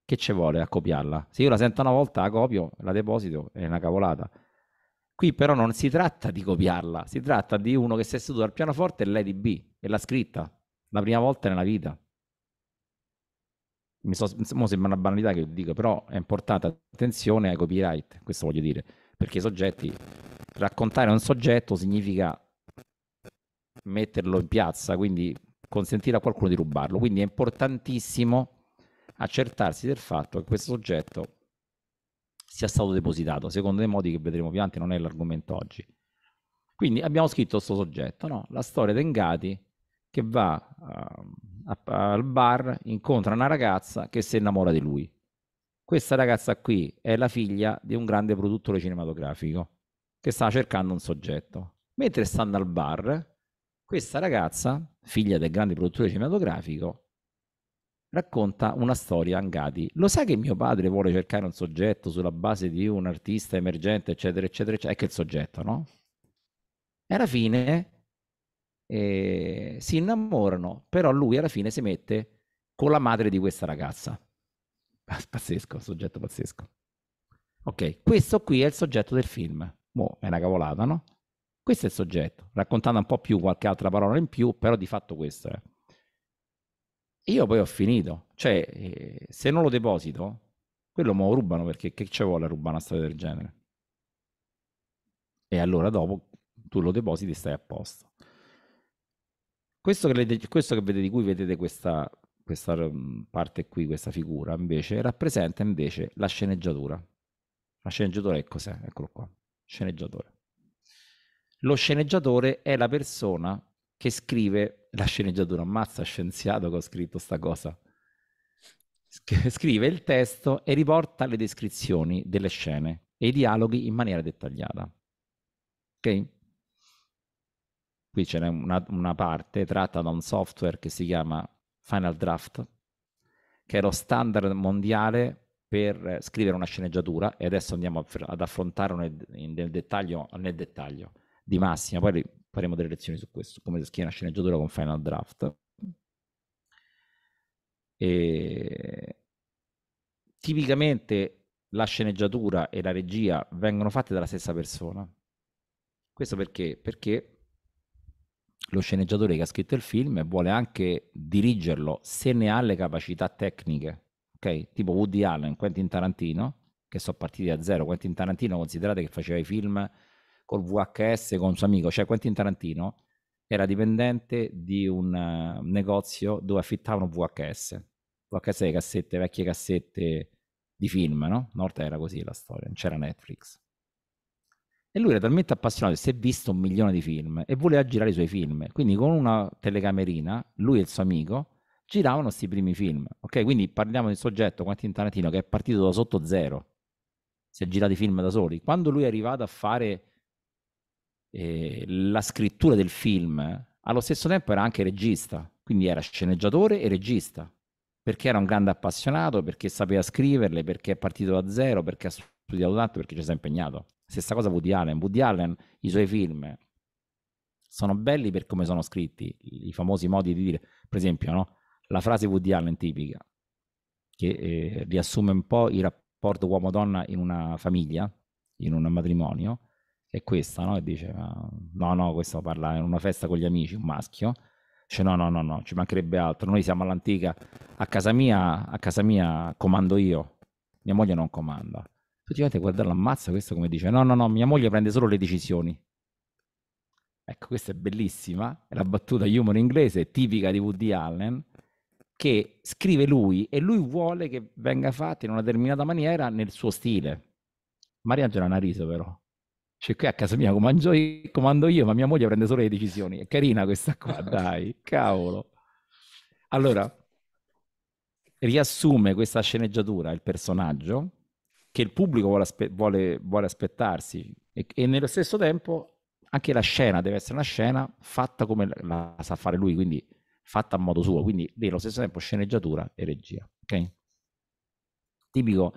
Che ci vuole a copiarla? Se io la sento una volta, la copio, la deposito, è una cavolata. Qui però non si tratta di copiarla, si tratta di uno che si è seduto al pianoforte e lei B e l'ha scritta la prima volta nella vita. Mi so, sembra una banalità che dico, però è importante attenzione ai copyright, questo voglio dire, perché i soggetti, raccontare un soggetto significa metterlo in piazza, quindi consentire a qualcuno di rubarlo. Quindi è importantissimo accertarsi del fatto che questo soggetto sia stato depositato, secondo dei modi che vedremo più avanti, non è l'argomento oggi. Quindi abbiamo scritto questo soggetto, no? la storia di Engati che va uh, al bar, incontra una ragazza che si innamora di lui. Questa ragazza qui è la figlia di un grande produttore cinematografico che sta cercando un soggetto. Mentre stanno al bar, questa ragazza, figlia del grande produttore cinematografico, racconta una storia a Angadi. Lo sai che mio padre vuole cercare un soggetto sulla base di un artista emergente, eccetera, eccetera, eccetera. È che il soggetto, no? E alla fine eh, si innamorano, però lui alla fine si mette con la madre di questa ragazza. Pazzesco, soggetto pazzesco. Ok, questo qui è il soggetto del film. Boh, è una cavolata, no? Questo è il soggetto, raccontando un po' più qualche altra parola in più, però di fatto questo è. Eh. Io poi ho finito, cioè eh, se non lo deposito, quello me lo rubano perché che ci vuole rubare una storia del genere? E allora dopo tu lo depositi e stai a posto. Questo che, questo che vedete, di cui vedete questa, questa mm, parte qui, questa figura, invece, rappresenta invece la sceneggiatura. La sceneggiatura è cos'è? Ecco, eccolo qua, sceneggiatore. Lo sceneggiatore è la persona che scrive la sceneggiatura, ammazza scienziato che ho scritto sta cosa. Scrive il testo e riporta le descrizioni delle scene e i dialoghi in maniera dettagliata. Ok? Qui c'è una, una parte tratta da un software che si chiama Final Draft, che è lo standard mondiale per scrivere una sceneggiatura e adesso andiamo ad affrontarlo nel, nel, dettaglio, nel dettaglio, di massima. Poi faremo delle lezioni su questo, come scrivere una sceneggiatura con Final Draft. E... Tipicamente la sceneggiatura e la regia vengono fatte dalla stessa persona. Questo perché? Perché lo sceneggiatore che ha scritto il film vuole anche dirigerlo se ne ha le capacità tecniche, ok? Tipo Woody Allen, Quentin Tarantino, che sono partiti da zero. Quentin Tarantino, considerate che faceva i film col VHS con un suo amico, cioè Quentin Tarantino era dipendente di un uh, negozio dove affittavano VHS, VHS di cassette, vecchie cassette di film, no? Una era così la storia, non c'era Netflix. E lui era talmente appassionato si è visto un milione di film e voleva girare i suoi film. Quindi con una telecamerina, lui e il suo amico, giravano questi primi film. Ok, quindi parliamo del soggetto Quentin Tarantino che è partito da sotto zero. Si è girato i film da soli. Quando lui è arrivato a fare eh, la scrittura del film, allo stesso tempo era anche regista, quindi era sceneggiatore e regista, perché era un grande appassionato, perché sapeva scriverle, perché è partito da zero, perché ha studiato tanto, perché ci si è impegnato. Stessa cosa Woody Allen. Woody Allen, i suoi film sono belli per come sono scritti, i famosi modi di dire, per esempio, no? la frase Woody Allen tipica, che eh, riassume un po' il rapporto uomo-donna in una famiglia, in un matrimonio, è questa, no? E dice, no, no, questo parla in una festa con gli amici, un maschio. Dice, no, no, no, no, ci mancherebbe altro. Noi siamo all'antica, a casa mia, a casa mia comando io, mia moglie non comanda. Effettivamente, dovete guardarlo ammazza, questo come dice, no, no, no, mia moglie prende solo le decisioni. Ecco, questa è bellissima, è la battuta humor inglese, tipica di Woody Allen, che scrive lui e lui vuole che venga fatta in una determinata maniera nel suo stile. Maria Angela Nariso però, cioè, qui a casa mia comando io, comando io, ma mia moglie prende solo le decisioni. È carina questa qua, dai, cavolo. Allora, riassume questa sceneggiatura il personaggio che il pubblico vuole, aspe- vuole, vuole aspettarsi e, e, nello stesso tempo anche la scena deve essere una scena fatta come la, la sa fare lui, quindi fatta a modo suo, quindi nello stesso tempo sceneggiatura e regia, ok? Tipico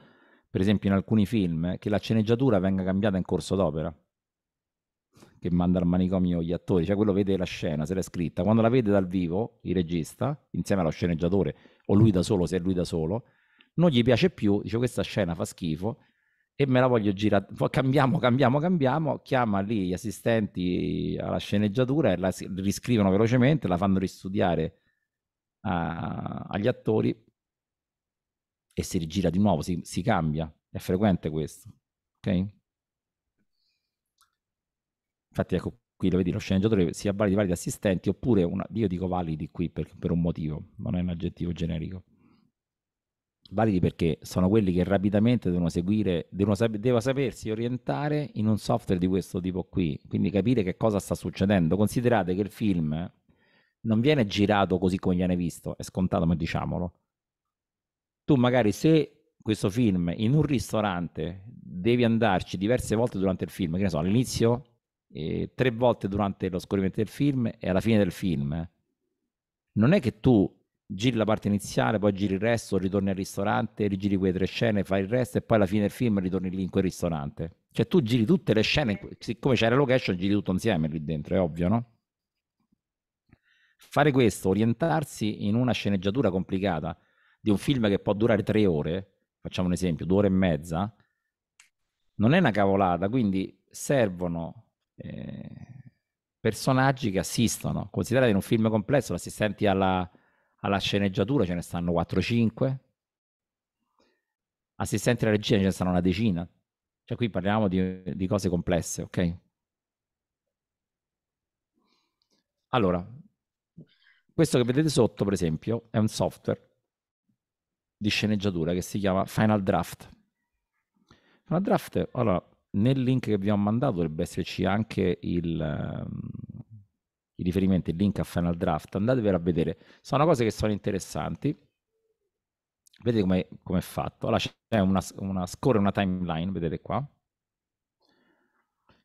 per esempio in alcuni film, eh, che la sceneggiatura venga cambiata in corso d'opera che manda al manicomio gli attori, cioè quello vede la scena, se l'è scritta, quando la vede dal vivo il regista, insieme allo sceneggiatore, o lui da solo, se è lui da solo, non gli piace più, dice questa scena fa schifo e me la voglio girare, cambiamo, cambiamo, cambiamo, chiama lì gli assistenti alla sceneggiatura e la riscrivono velocemente, la fanno ristudiare a, agli attori e si rigira di nuovo, si, si cambia, è frequente questo, ok? Infatti ecco qui lo vedi, lo sceneggiatore si avvale di validi assistenti oppure, una, io dico validi qui per, per un motivo, ma non è un aggettivo generico validi perché sono quelli che rapidamente devono seguire, devono, devono, sapersi orientare in un software di questo tipo qui, quindi capire che cosa sta succedendo. Considerate che il film non viene girato così come viene visto, è scontato ma diciamolo, tu magari se questo film in un ristorante devi andarci diverse volte durante il film, che ne so, all'inizio, eh, tre volte durante lo scorrimento del film e alla fine del film, non è che tu giri la parte iniziale, poi giri il resto, ritorni al ristorante, rigiri quelle tre scene, fai il resto e poi alla fine del film ritorni lì in quel ristorante. Cioè tu giri tutte le scene, siccome c'è la location giri tutto insieme lì dentro, è ovvio, no? Fare questo, orientarsi in una sceneggiatura complicata, di un film che può durare tre ore, facciamo un esempio, due ore e mezza, non è una cavolata, quindi servono eh, personaggi che assistono. Considerate in un film complesso, l'assistenti alla, alla sceneggiatura ce ne stanno 4-5, assistenti alla regia ce ne stanno una decina. Cioè qui parliamo di, di cose complesse, ok? Allora, questo che vedete sotto, per esempio, è un software di sceneggiatura che si chiama Final Draft. Final Draft, allora, nel link che vi ho mandato dovrebbe esserci anche il, um, i riferimenti, il link a Final Draft, andatevelo a vedere, sono cose che sono interessanti. Vedete come è fatto. Allora c'è una, una, scorre una timeline, vedete qua.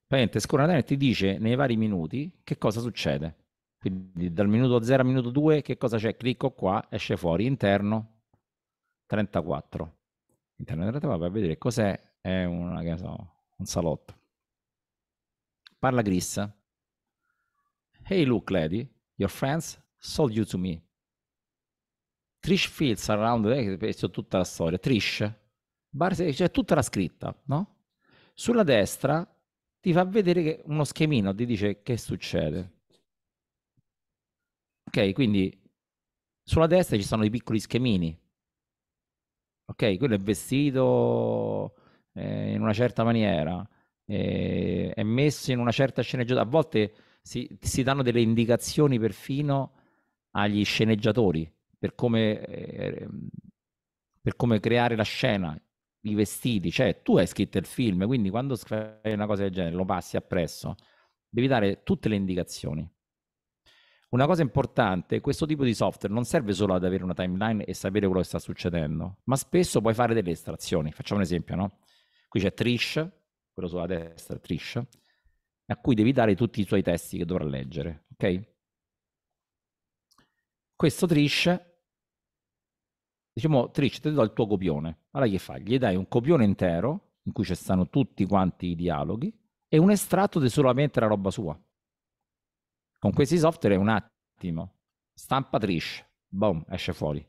Praticamente scorre una timeline e ti dice nei vari minuti che cosa succede. Quindi dal minuto 0 al minuto 2 che cosa c'è? Clicco qua, esce fuori, interno, 34. Interno 34 per vedere cos'è è una, che so, un salotto. Parla Gris. Hey look lady, your friends sold you to me. Trish feels around, eh, tutta la storia. Trish, c'è cioè, tutta la scritta, no? Sulla destra ti fa vedere uno schemino, ti dice che succede. Ok, quindi sulla destra ci sono dei piccoli schemini ok, quello è vestito eh, in una certa maniera, eh, è messo in una certa sceneggiatura, a volte si, si danno delle indicazioni perfino agli sceneggiatori per come, eh, per come creare la scena, i vestiti, cioè tu hai scritto il film, quindi quando fai una cosa del genere lo passi appresso, devi dare tutte le indicazioni. Una cosa importante, questo tipo di software non serve solo ad avere una timeline e sapere quello che sta succedendo, ma spesso puoi fare delle estrazioni. Facciamo un esempio, no? Qui c'è Trish, quello sulla destra, Trish, a cui devi dare tutti i suoi testi che dovrà leggere, ok? Questo Trish, diciamo, Trish ti do il tuo copione. Allora che fai? Gli dai un copione intero, in cui ci stanno tutti quanti i dialoghi, e un estratto di solamente la roba sua. Con questi software è un attimo. Stampa Trish, boom, esce fuori.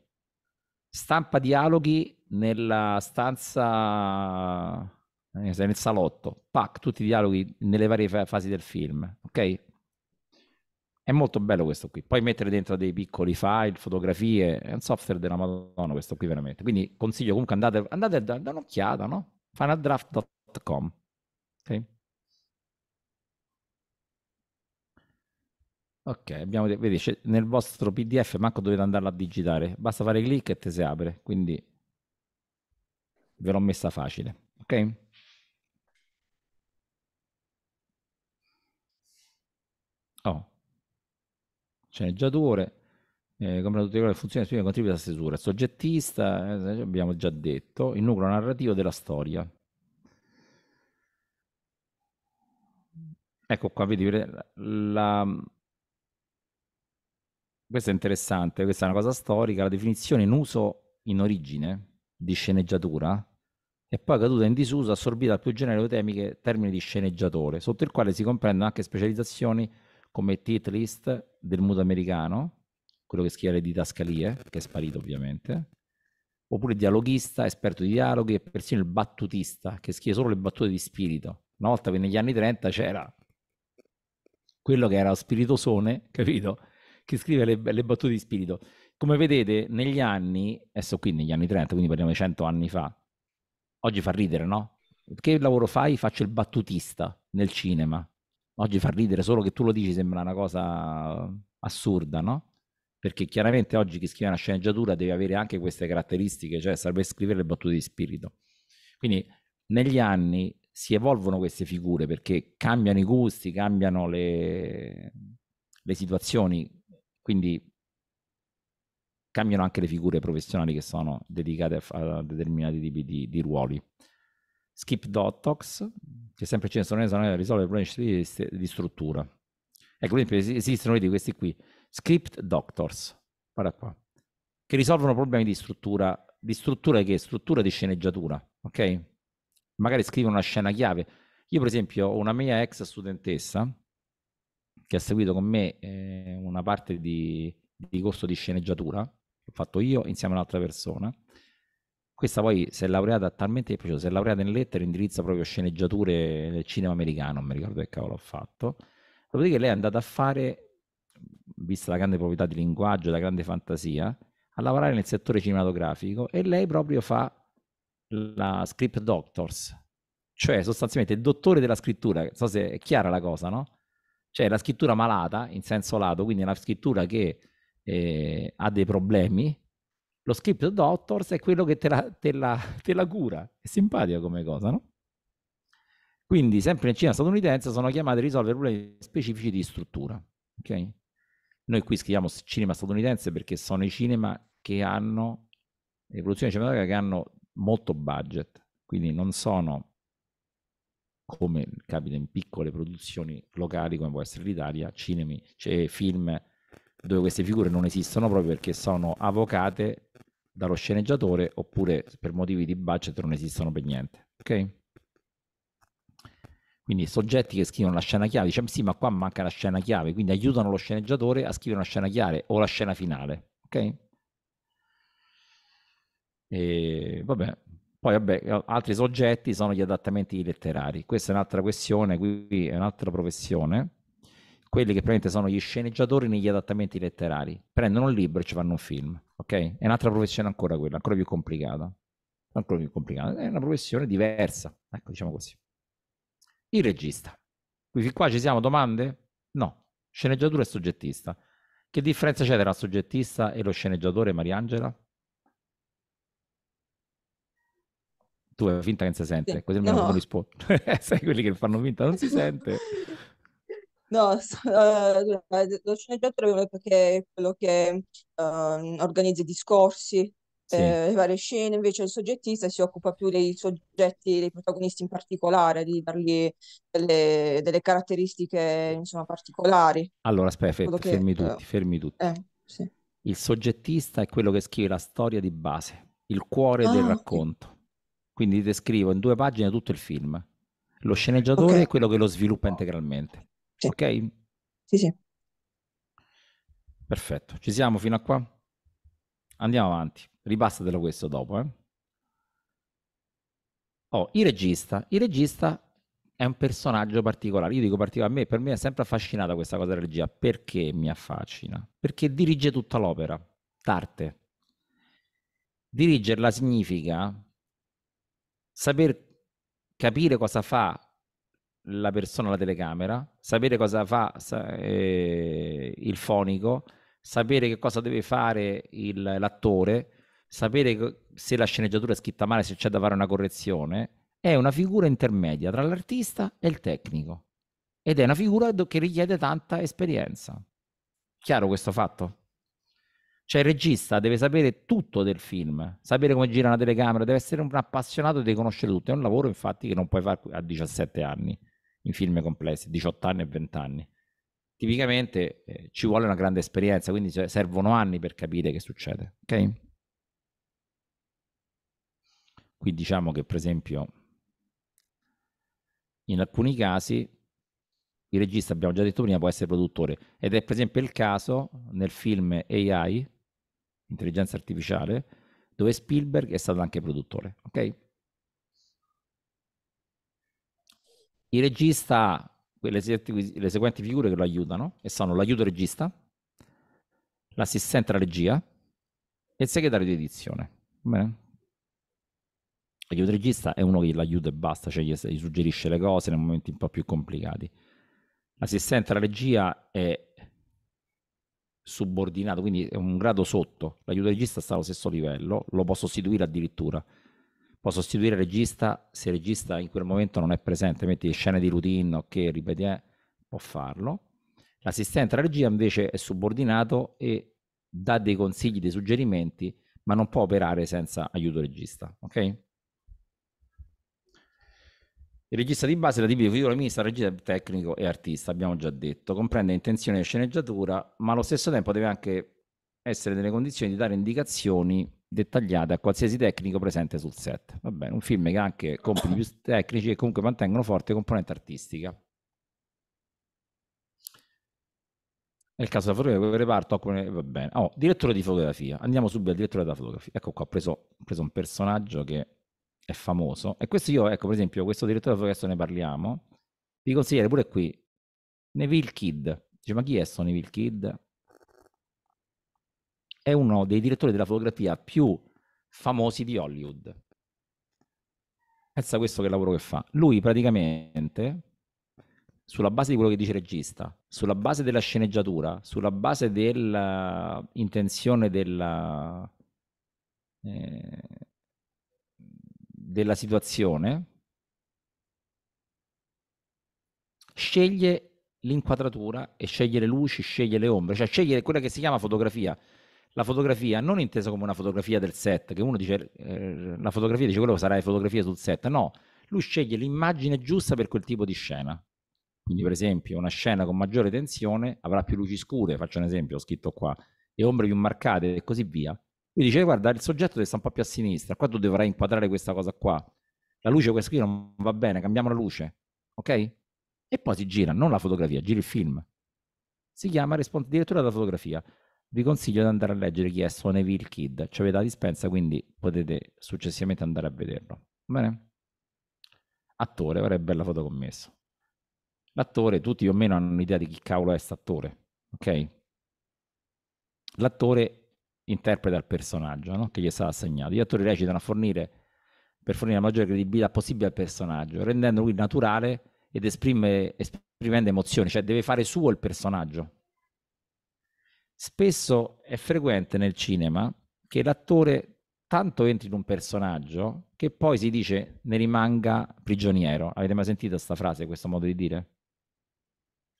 Stampa dialoghi nella stanza, eh, nel salotto, pack, tutti i dialoghi nelle varie fasi del film, ok? È molto bello questo qui. Puoi mettere dentro dei piccoli file, fotografie, è un software della Madonna questo qui veramente. Quindi consiglio comunque andate, andate a dare un'occhiata, no? Fanaldraft.com. ok? Ok, abbiamo, vedi, nel vostro PDF manco dovete andarla a digitare, basta fare clic e te si apre, quindi ve l'ho messa facile, ok? Oh, c'è cioè, già due ore, eh, come tutte le funzioni esprime contribuita alla stesura, soggettista, eh, abbiamo già detto, il nucleo narrativo della storia. Ecco qua, vedi, la, questo è interessante, questa è una cosa storica, la definizione in uso in origine di sceneggiatura è poi caduta in disuso, assorbita al più generico termine di sceneggiatore, sotto il quale si comprendono anche specializzazioni come titlist del muto americano, quello che scrive le didascalie, che è sparito ovviamente, oppure dialoghista, esperto di dialoghi e persino il battutista, che scrive solo le battute di spirito. Una volta che negli anni 30 c'era quello che era spiritosone, capito? che scrive le, le battute di spirito. Come vedete, negli anni, adesso qui negli anni 30, quindi parliamo di 100 anni fa, oggi fa ridere, no? Che lavoro fai? Faccio il battutista nel cinema. Oggi fa ridere, solo che tu lo dici sembra una cosa assurda, no? Perché chiaramente oggi chi scrive una sceneggiatura deve avere anche queste caratteristiche, cioè serve scrivere le battute di spirito. Quindi negli anni si evolvono queste figure perché cambiano i gusti, cambiano le, le situazioni, quindi cambiano anche le figure professionali che sono dedicate a, a determinati tipi di, di ruoli. Dotox, che sempre ci sono a eh, risolvere problemi di struttura. Ecco, per esempio, esistono di questi qui, script doctors, guarda qua, che risolvono problemi di struttura, di struttura che è struttura di sceneggiatura, ok? Magari scrivono una scena chiave. Io per esempio ho una mia ex studentessa che ha seguito con me eh, una parte di, di corso di sceneggiatura che ho fatto io insieme a un'altra persona. Questa poi si è laureata talmente che si è laureata in lettere, indirizza proprio sceneggiature del cinema americano, non mi ricordo che cavolo ho fatto. Dopodiché lei è andata a fare, vista la grande proprietà di linguaggio, la grande fantasia, a lavorare nel settore cinematografico e lei proprio fa la script doctors, cioè sostanzialmente il dottore della scrittura, non so se è chiara la cosa, no? cioè la scrittura malata in senso lato, quindi una scrittura che eh, ha dei problemi, lo script doctors è quello che te la, te la, te la cura. È simpatica come cosa, no? Quindi, sempre nel cinema statunitense, sono chiamate a risolvere problemi specifici di struttura. Okay? Noi qui scriviamo cinema statunitense perché sono i cinema che hanno, le produzioni cinematografiche che hanno molto budget, quindi non sono come capita in piccole produzioni locali come può essere l'Italia, cinemi, cioè film dove queste figure non esistono proprio perché sono avvocate dallo sceneggiatore oppure per motivi di budget non esistono per niente, ok? Quindi soggetti che scrivono la scena chiave, diciamo sì, ma qua manca la scena chiave, quindi aiutano lo sceneggiatore a scrivere una scena chiave o la scena finale, ok? E vabbè, poi, vabbè, eh, altri soggetti sono gli adattamenti letterari. Questa è un'altra questione, qui è un'altra professione. Quelli che praticamente sono gli sceneggiatori negli adattamenti letterari. Prendono un libro e ci fanno un film, ok? È un'altra professione ancora quella, ancora più complicata. Ancora più complicata. È una professione diversa, ecco, diciamo così. Il regista. Qui fin qua ci siamo domande? No. Sceneggiatura e soggettista. Che differenza c'è tra soggettista e lo sceneggiatore, Mariangela? tu fai finta che non si sente, così almeno no. non rispondo. Sai quelli che fanno finta non si sente. No, uh, lo sceneggiatore è perché quello che uh, organizza i discorsi, sì. eh, le varie scene, invece il soggettista si occupa più dei soggetti, dei protagonisti in particolare, di dargli delle, delle caratteristiche insomma, particolari. Allora, aspetta, fe- che, fermi tutti, eh, fermi tutti. Eh, sì. Il soggettista è quello che scrive la storia di base, il cuore ah, del racconto. Quindi descrivo in due pagine tutto il film, lo sceneggiatore okay. e quello che lo sviluppa integralmente. Sì. Ok? Sì, sì. Perfetto, ci siamo fino a qua? Andiamo avanti, ripassatelo questo dopo. Eh? Oh, il regista. Il regista è un personaggio particolare. Io dico particolare, a me, per me è sempre affascinata questa cosa della regia. Perché mi affascina? Perché dirige tutta l'opera, d'arte. Dirigerla significa saper capire cosa fa la persona alla telecamera, sapere cosa fa sa, eh, il fonico, sapere che cosa deve fare il, l'attore, sapere se la sceneggiatura è scritta male, se c'è da fare una correzione, è una figura intermedia tra l'artista e il tecnico ed è una figura che richiede tanta esperienza. Chiaro questo fatto? Cioè il regista deve sapere tutto del film, sapere come gira una telecamera, deve essere un appassionato e deve conoscere tutto. È un lavoro infatti che non puoi fare a 17 anni in film complessi, 18 anni e 20 anni. Tipicamente eh, ci vuole una grande esperienza, quindi servono anni per capire che succede. Ok? Qui diciamo che per esempio in alcuni casi il regista, abbiamo già detto prima, può essere produttore ed è per esempio il caso nel film AI intelligenza artificiale, dove Spielberg è stato anche produttore, ok? Il regista ha le, le seguenti figure che lo aiutano, e sono l'aiuto regista, l'assistente alla regia e il segretario di edizione. Bene? L'aiuto regista è uno che l'aiuta e basta, cioè gli, gli suggerisce le cose nei momenti un po' più complicati. L'assistente alla regia è subordinato, quindi è un grado sotto, l'aiuto regista sta allo stesso livello, lo può sostituire addirittura. Può sostituire il regista se il regista in quel momento non è presente, metti scene di routine, ok, ripeti, eh, può farlo. L'assistente alla regia invece è subordinato e dà dei consigli, dei suggerimenti, ma non può operare senza aiuto regista, ok? Il regista di base è era diviso in violinista, regista tecnico e artista, abbiamo già detto. Comprende intenzione e sceneggiatura, ma allo stesso tempo deve anche essere nelle condizioni di dare indicazioni dettagliate a qualsiasi tecnico presente sul set. Va bene, un film che ha anche compiti più tecnici e comunque mantengono forte componente artistica. È il caso della fotografia, quel reparto eh, va bene. Oh, direttore di fotografia. Andiamo subito al direttore della fotografia. Ecco qua, ho preso, ho preso un personaggio che è famoso. E questo io, ecco, per esempio, questo direttore che adesso ne parliamo, vi consigliere pure qui, Neville Kid. Dice, ma chi è sto Neville Kid? È uno dei direttori della fotografia più famosi di Hollywood. Pensa questo che lavoro che fa. Lui praticamente, sulla base di quello che dice il regista, sulla base della sceneggiatura, sulla base dell'intenzione della... Eh, della situazione, sceglie l'inquadratura e sceglie le luci, sceglie le ombre, cioè sceglie quella che si chiama fotografia. La fotografia non intesa come una fotografia del set, che uno dice eh, la fotografia dice quello sarà la fotografia sul set, no, lui sceglie l'immagine giusta per quel tipo di scena. Quindi per esempio una scena con maggiore tensione avrà più luci scure, faccio un esempio, ho scritto qua, e ombre più marcate e così via mi dice guarda il soggetto deve stare un po' più a sinistra, qua tu dovrai inquadrare questa cosa qua, la luce questa qui non va bene, cambiamo la luce, ok? E poi si gira, non la fotografia, gira il film. Si chiama Respons- direttore della fotografia. Vi consiglio di andare a leggere chi è Son Evil Kid, ci avete la dispensa, quindi potete successivamente andare a vederlo. Va Bene? Attore, avrebbe bella foto commesso. L'attore, tutti più o meno hanno un'idea di chi cavolo è questo ok? L'attore interpreta il personaggio no? che gli è stato assegnato. Gli attori recitano a fornire, per fornire la maggiore credibilità possibile al personaggio, rendendo lui naturale ed esprime, esprimendo emozioni, cioè deve fare suo il personaggio. Spesso è frequente nel cinema che l'attore tanto entri in un personaggio che poi si dice ne rimanga prigioniero. Avete mai sentito questa frase, questo modo di dire?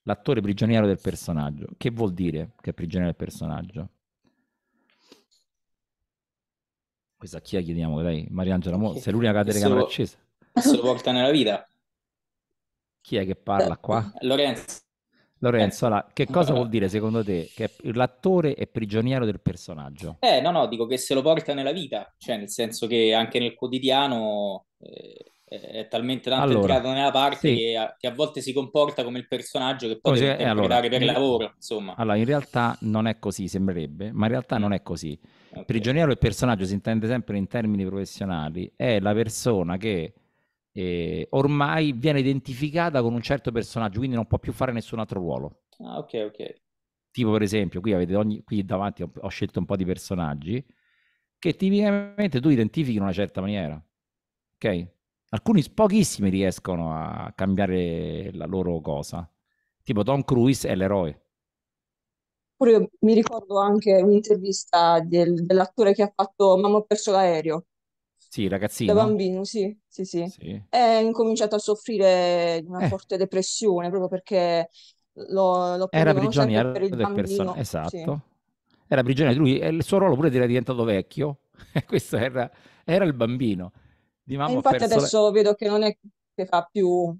L'attore prigioniero del personaggio. Che vuol dire che è prigioniero del personaggio? Questa a chi la chiediamo? Dai, Mariangela, mo, sei l'unica che ha telecamera accesa. Solo volta nella vita. Chi è che parla qua? Eh, Lorenzo. Lorenzo, allora, che eh. cosa vuol dire secondo te che l'attore è prigioniero del personaggio? Eh, no, no, dico che se lo porta nella vita, cioè nel senso che anche nel quotidiano eh, è talmente tanto allora, entrato nella parte sì. che, a, che, a, volte si comporta come il personaggio che poi così, deve eh, allora, per lavoro, insomma. Allora, in realtà non è così, sembrerebbe, ma in realtà mm. non è così. Okay. Prigioniero e personaggio si intende sempre in termini professionali, è la persona che eh, ormai viene identificata con un certo personaggio, quindi non può più fare nessun altro ruolo. Ah, ok, ok. Tipo per esempio, qui, avete ogni, qui davanti ho, ho scelto un po' di personaggi che tipicamente tu identifichi in una certa maniera, ok? Alcuni pochissimi riescono a cambiare la loro cosa. Tipo Tom Cruise è l'eroe. Pure io mi ricordo anche un'intervista del- dell'attore che ha fatto Mamma ho perso l'aereo. Sì, Da bambino, sì, sì, sì. Sì. incominciato a soffrire di una Eh, forte depressione proprio perché lo, lo era prendevano sempre prigioniero per il del bambino. Sì, Esatto. Era prigioniero di lui e il suo ruolo pure era diventato vecchio. E questo era, era il bambino di mamma. E infatti adesso la... vedo che non è che fa più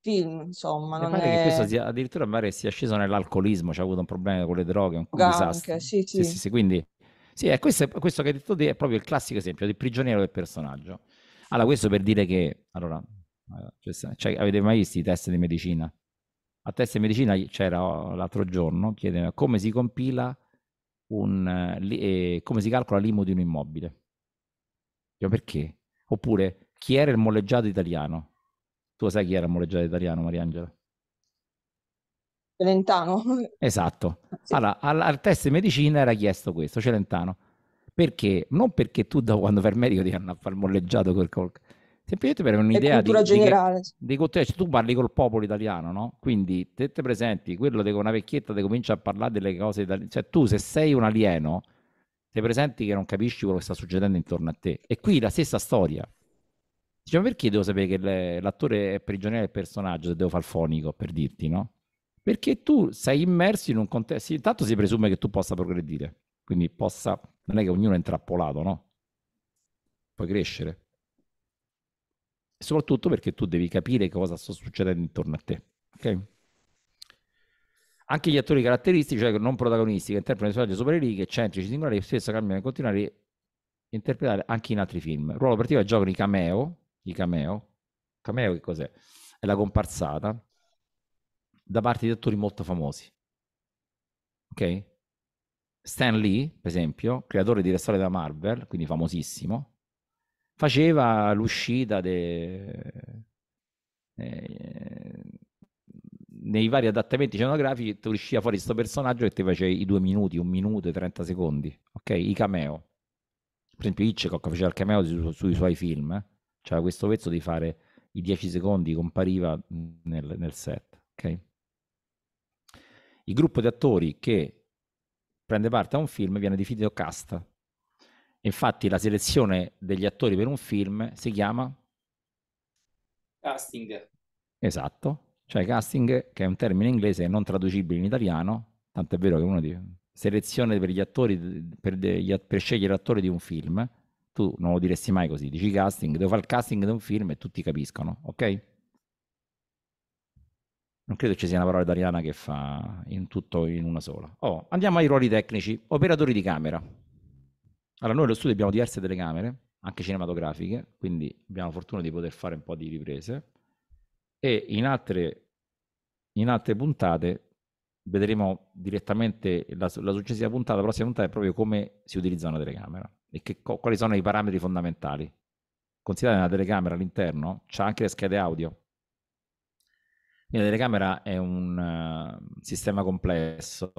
film, insomma. Non è... che sia, addirittura magari sia sceso nell'alcolismo, c'è cioè avuto un problema con le droghe, un, Gank, disastro. Sì, sì. Sì, sì, quindi... Sì, è questo, questo, che hai detto te è proprio il classico esempio del prigioniero del personaggio. Allora, questo per dire che... Allora, eh, cioè, cioè, avete mai visto i test di medicina? A test di medicina c'era oh, l'altro giorno, chiedeva come si compila un... Eh, eh come si calcola l'IMU di un immobile. Io perché? Oppure chi era il molleggiato italiano? Tu sai chi era il molleggiato italiano, Mariangela? Celentano. Esatto. Sì. Allora, al, al, test di medicina era chiesto questo, Celentano. Perché? Non perché tu da quando fai il medico ti hanno a fare il molleggiato quel col... Semplicemente per un'idea di, generale. Di, di cioè, tu parli col popolo italiano, no? Quindi te te presenti, quello con una vecchietta ti comincia a parlare delle cose italiane. Cioè tu se sei un alieno sei presenti che non capisci quello che sta succedendo intorno a te. E qui la stessa storia. Diciamo perché devo sapere che l'attore è prigioniero del personaggio, se devo far fonico per dirti, no? Perché tu sei immerso in un contesto. Intanto si presume che tu possa progredire, quindi possa. Non è che ognuno è intrappolato, no? Puoi crescere. soprattutto perché tu devi capire cosa sta succedendo intorno a te, ok? Anche gli attori caratteristici, cioè non protagonisti, che interpretano i personaggi supereroi, eccentrici, singolari, spesso cambiano e continuano a interpretare anche in altri film. Il ruolo operativo è giocano i cameo, i cameo, cameo che cos'è? È la comparsata da parte di attori molto famosi. Ok? Stan Lee, per esempio, creatore di storia da Marvel, quindi famosissimo, faceva l'uscita de... eh, nei vari adattamenti cianografici tu usciva fuori questo personaggio e ti faceva i due minuti, un minuto e 30 secondi, ok? I cameo. Per esempio Hitchcock faceva il cameo su, sui suoi film, eh? c'era questo pezzo di fare i 10 secondi, compariva nel, nel set, ok? Il gruppo di attori che prende parte a un film viene definito cast. Infatti la selezione degli attori per un film si chiama casting. Esatto. Cioè casting, che è un termine inglese non traducibile in italiano, tanto è vero che uno dice selezione per gli attori, per, degli, per scegliere attori di un film, tu non lo diresti mai così, dici casting, devo fare il casting di un film e tutti capiscono, ok? Non credo ci sia una parola italiana che fa in tutto in una sola. Oh, andiamo ai ruoli tecnici, operatori di camera. Allora, noi allo studio abbiamo diverse telecamere, anche cinematografiche, quindi abbiamo fortuna di poter fare un po' di riprese e in altre, in altre puntate vedremo direttamente la, la, successiva puntata, la prossima puntata è proprio come si utilizza una telecamera e che, quali sono i parametri fondamentali. Considerate una telecamera all'interno, c'è anche le schede audio. Quindi la telecamera è un uh, sistema complesso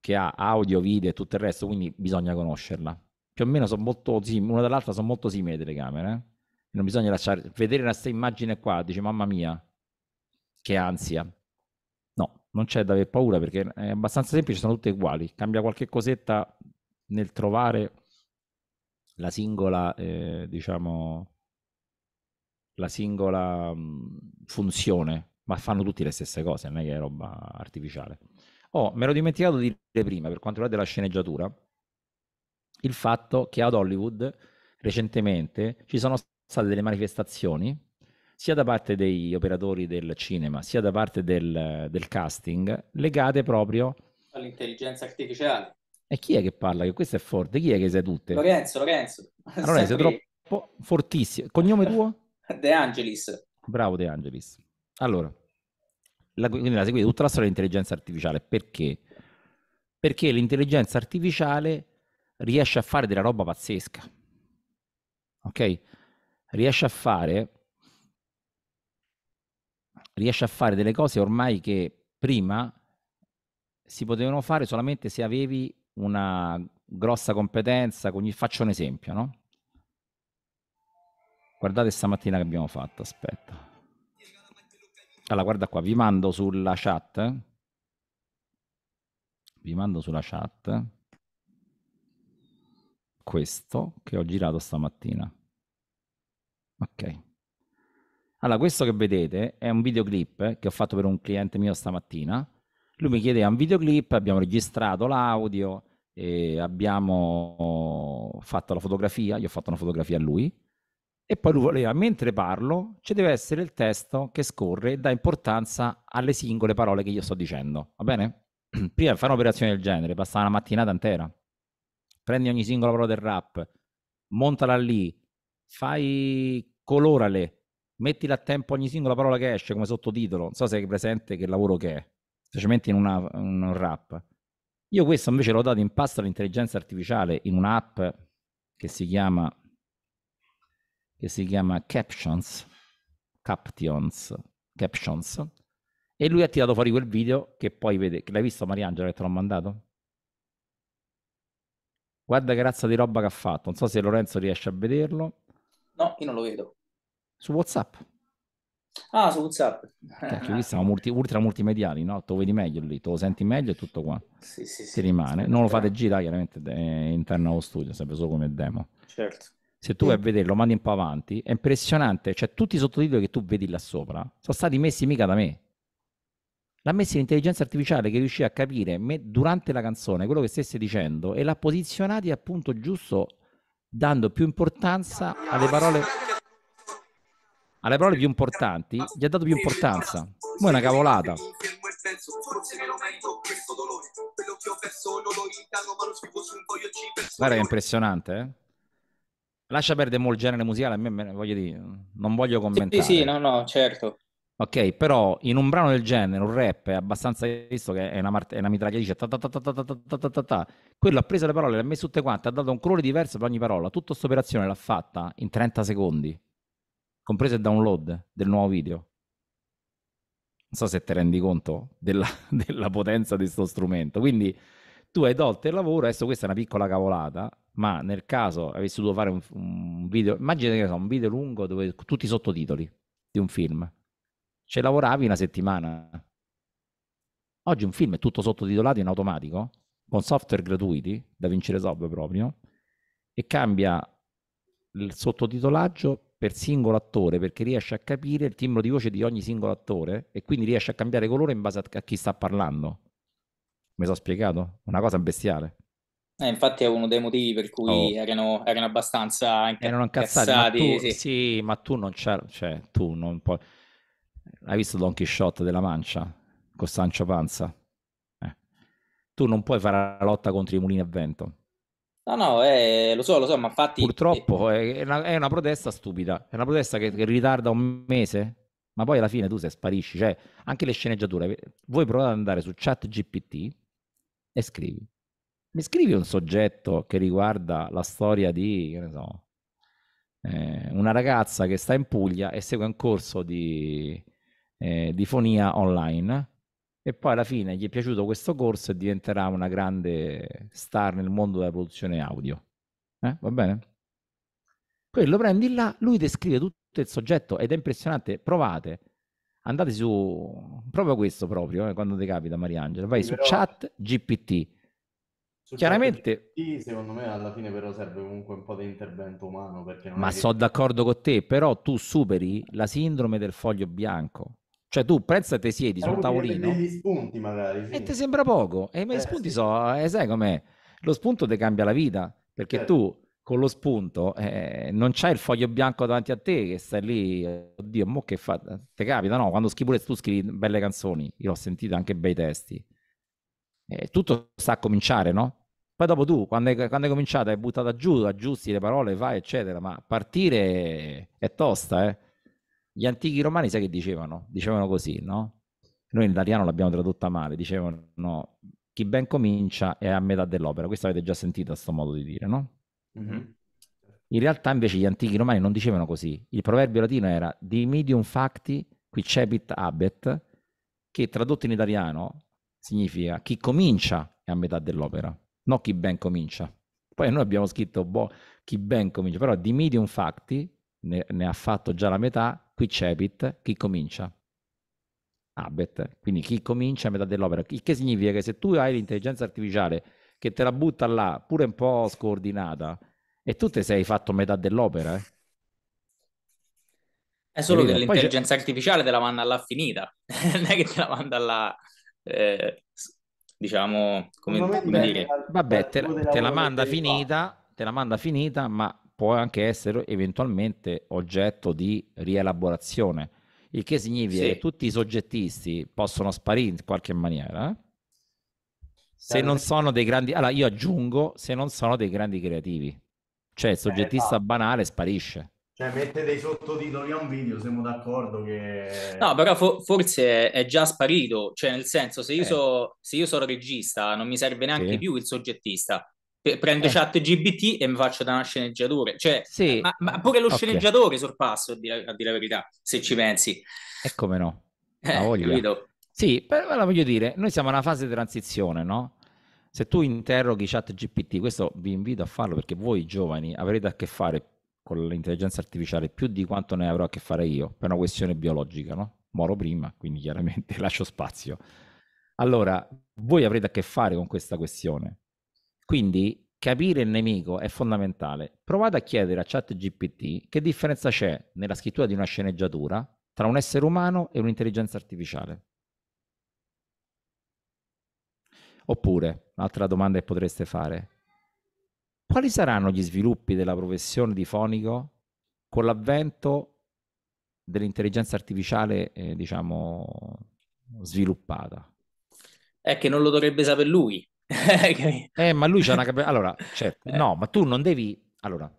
che ha audio, video e tutto il resto, quindi bisogna conoscerla. Più o meno sono molto simili, una dall'altra sono molto simili le telecamere. Eh non bisogna lasciare vedere questa immagine qua, dice mamma mia, che ansia. No, non c'è da aver paura perché è abbastanza semplice, sono tutte uguali, cambia qualche cosetta nel trovare la singola, eh, diciamo, la singola funzione, ma fanno tutte le stesse cose, non è che è roba artificiale. Oh, me l'ho dimenticato di dire prima, per quanto riguarda la sceneggiatura, il fatto che ad Hollywood recentemente ci sono stati state delle manifestazioni sia da parte degli operatori del cinema sia da parte del, del casting legate proprio all'intelligenza artificiale. E chi è che parla? Che questo è forte. Chi è che sei tutte? Lorenzo, Lorenzo. Allora, ah, sei troppo fortissimo. Cognome tuo? De Angelis. Bravo De Angelis. Allora, la, quindi la seguite tutta la storia dell'intelligenza artificiale. Perché? Perché l'intelligenza artificiale riesce a fare della roba pazzesca. Ok? riesce a fare riesce a fare delle cose ormai che prima si potevano fare solamente se avevi una grossa competenza. Con... Faccio un esempio, no? Guardate stamattina che abbiamo fatto, aspetta. Allora, guarda qua, vi mando sulla chat. Vi mando sulla chat questo che ho girato stamattina. Ok. Allora, questo che vedete è un videoclip che ho fatto per un cliente mio stamattina. Lui mi chiedeva un videoclip, abbiamo registrato l'audio, abbiamo fatto la fotografia, io ho fatto una fotografia a lui. E poi lui voleva, mentre parlo, ci deve essere il testo che scorre e dà importanza alle singole parole che io sto dicendo, va bene? Prima di fare un'operazione del genere, passava una mattinata intera. Prendi ogni singola parola del rap, montala lì, fai colorale, mettila a tempo ogni singola parola che esce come sottotitolo. Non so se hai presente che lavoro che è, specialmente in, una, un rap. Io questo invece l'ho dato in pasto all'intelligenza artificiale in un'app che si chiama, che si chiama Captions, Captions, Captions, e lui ha tirato fuori quel video che poi vede, che l'hai visto Mariangela che te l'ho mandato? Guarda che razza di roba che ha fatto, non so se Lorenzo riesce a vederlo. No, io non lo vedo. Su WhatsApp? Ah, su WhatsApp. Cacchio, qui siamo multi, ultra multimediali, no? Tu vedi meglio lì, tu lo senti meglio e tutto qua. Sì, sì, Ti rimane. Sì, non lo fate girare chiaramente eh, interno allo studio, sempre solo come demo. Certo. Se tu vai a vederlo, mandi un po' avanti, è impressionante. Cioè, tutti i sottotitoli che tu vedi là sopra sono stati messi mica da me. L'ha messa l'intelligenza artificiale che riuscì a capire me, durante la canzone quello che stesse dicendo e l'ha posizionati appunto giusto dando più importanza alle parole alle parole più importanti, gli ha dato più importanza. Ma è una cavolata. Guarda che impressionante, eh? Lascia perdere molto il genere musicale, a me, me voglio dire, non voglio commentare. Sì, sì, no, no, certo. Ok, però in un brano del genere, un rap è abbastanza visto che è una, mart- è una mitragliatrice, ta ta ta ta ta ta ta ta ta quello ha preso le parole, le ha messe tutte quante, ha dato un colore diverso per ogni parola, tutta questa operazione l'ha fatta in 30 secondi, compreso il download del nuovo video. Non so se ti rendi conto della, della potenza di questo strumento, quindi tu hai tolto il lavoro, adesso questa è una piccola cavolata, ma nel caso avessi dovuto fare un, un video, immagina che so, un video lungo dove tutti i sottotitoli di un film ci lavoravi una settimana. Oggi un film è tutto sottotitolato in automatico, con software gratuiti, da Vinci Resolve proprio, e cambia il sottotitolaggio per singolo attore perché riesce a capire il timbro di voce di ogni singolo attore e quindi riesce a cambiare colore in base a chi sta parlando. Mi sono spiegato? Una cosa bestiale. Eh, infatti è uno dei motivi per cui oh. erano, erano, abbastanza incazzati. Erano incazzati ma tu, sì. sì. ma tu non c'è, cioè tu non puoi. Hai visto Don Quixote della Mancia con Sancho Panza? Eh. Tu non puoi fare la lotta contro i mulini a vento. No, no, eh, lo so, lo so, ma infatti... Purtroppo eh, è una, è una protesta stupida, è una protesta che, che ritarda un mese, ma poi alla fine tu se sparisci, cioè anche le sceneggiature, voi provate ad andare su chat GPT e scrivi. Mi scrivi un soggetto che riguarda la storia di, che ne so, eh, una ragazza che sta in Puglia e segue un corso di eh, di fonia online e poi alla fine gli è piaciuto questo corso e diventerà una grande star nel mondo della produzione audio. Eh, va bene? Quello prendi là, lui descrive tutto il soggetto ed è impressionante, provate. Andate su proprio questo proprio, eh, quando ti capita Mariangela, vai sì, su però... chat GPT. Sul Chiaramente, sì, secondo me alla fine però serve comunque un po' di intervento umano. ma sono d'accordo con te, però tu superi la sindrome del foglio bianco. Cioè tu pensa te siedi sul tavolino degli spunti magari, sì. e ti sembra poco. E ma eh, gli spunti sì. so, eh, sai com'è? Lo spunto ti cambia la vita, perché certo. tu con lo spunto eh, non c'hai il foglio bianco davanti a te che stai lì, oddio, mo che fa? te capita, no? Quando scrivi tu scrivi belle canzoni, io ho sentito anche bei testi. Eh, tutto sta a cominciare, no? Poi dopo tu, quando hai, quando hai cominciato, hai buttato giù, aggiusti le parole, vai, eccetera, ma partire è tosta, eh? Gli antichi romani sai che dicevano? Dicevano così, no? Noi in italiano l'abbiamo tradotta male, dicevano no, chi ben comincia è a metà dell'opera, questo avete già sentito a sto modo di dire, no? Mm-hmm. In realtà invece gli antichi romani non dicevano così, il proverbio latino era di medium facti qui cepit abet, che tradotto in italiano significa chi comincia è a metà dell'opera, non chi ben comincia. Poi noi abbiamo scritto boh, chi ben comincia, però di medium facti ne, ne, ha fatto già la metà, qui c'è cepit, chi comincia? Abet, quindi chi comincia a metà dell'opera, il che significa che se tu hai l'intelligenza artificiale che te la butta là, pure un po' scordinata, e tu te sei fatto metà dell'opera, eh? È solo che l'intelligenza artificiale te la manda là finita, non è che te la manda là, eh, diciamo, come, dire... Vabbè, te, te la manda finita, te la manda finita, ma può anche essere eventualmente oggetto di rielaborazione, il che significa sì. che tutti i soggettisti possono sparire in qualche maniera. Eh? Se non sono dei grandi, allora io aggiungo, se non sono dei grandi creativi, cioè il eh, soggettista eh, banale sparisce. Cioè, mette dei sottotitoli a un video, siamo d'accordo che... No, però for- forse è già sparito, cioè nel senso, se io, eh. so, se io sono regista, non mi serve neanche sì. più il soggettista, prendo eh. chat GBT e mi faccio da una sceneggiatura. Cioè, sì. ma, ma pure lo okay. sceneggiatore sorpasso, a dire, a dire, la verità, se ci pensi. E come no? La eh, voglia. Sì, però la voglio dire, noi siamo una fase di transizione, no? Se tu interroghi chat GPT, questo vi invito a farlo perché voi giovani avrete a che fare con l'intelligenza artificiale più di quanto ne avrò a che fare io, per una questione biologica, no? Moro prima, quindi chiaramente lascio spazio. Allora, voi avrete a che fare con questa questione quindi capire il nemico è fondamentale. Provate a chiedere a ChatGPT che differenza c'è nella scrittura di una sceneggiatura tra un essere umano e un'intelligenza artificiale. Oppure, un'altra domanda che potreste fare, quali saranno gli sviluppi della professione di fonico con l'avvento dell'intelligenza artificiale, eh, diciamo, sviluppata? È che non lo dovrebbe sapere lui, eh, ma lui c'ha una capacità... Allora, certo, eh. no, ma tu non devi... Allora,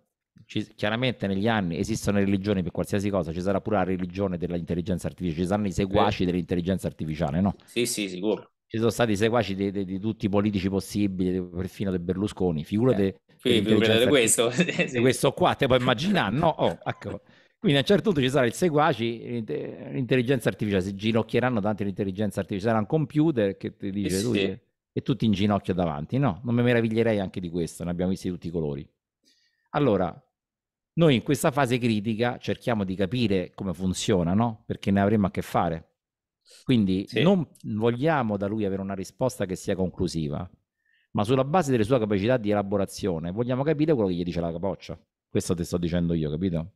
ci... chiaramente negli anni esistono religioni per qualsiasi cosa, ci sarà pure la religione dell'intelligenza artificiale, ci saranno i seguaci eh. dell'intelligenza artificiale, no? Sì, sì, sicuro. Ci sono stati i seguaci di, di, di, tutti i politici possibili, perfino del Berlusconi, figurate... Eh. questo. sì. questo qua, te puoi immaginare, no? Oh, ecco. Quindi a un certo punto ci sarà il seguaci, l'intelligenza artificiale, si ginocchieranno tanto l'intelligenza artificiale, sarà un computer che ti dice eh sì. tu e tutti in ginocchio davanti. No, non mi meraviglierei anche di questo, ne abbiamo visti tutti i colori. Allora, noi in questa fase critica cerchiamo di capire come funziona, no? Perché ne avremo a che fare. Quindi sì. non vogliamo da lui avere una risposta che sia conclusiva, ma sulla base delle sue capacità di elaborazione vogliamo capire quello che gli dice la capoccia. Questo ti sto dicendo io, capito?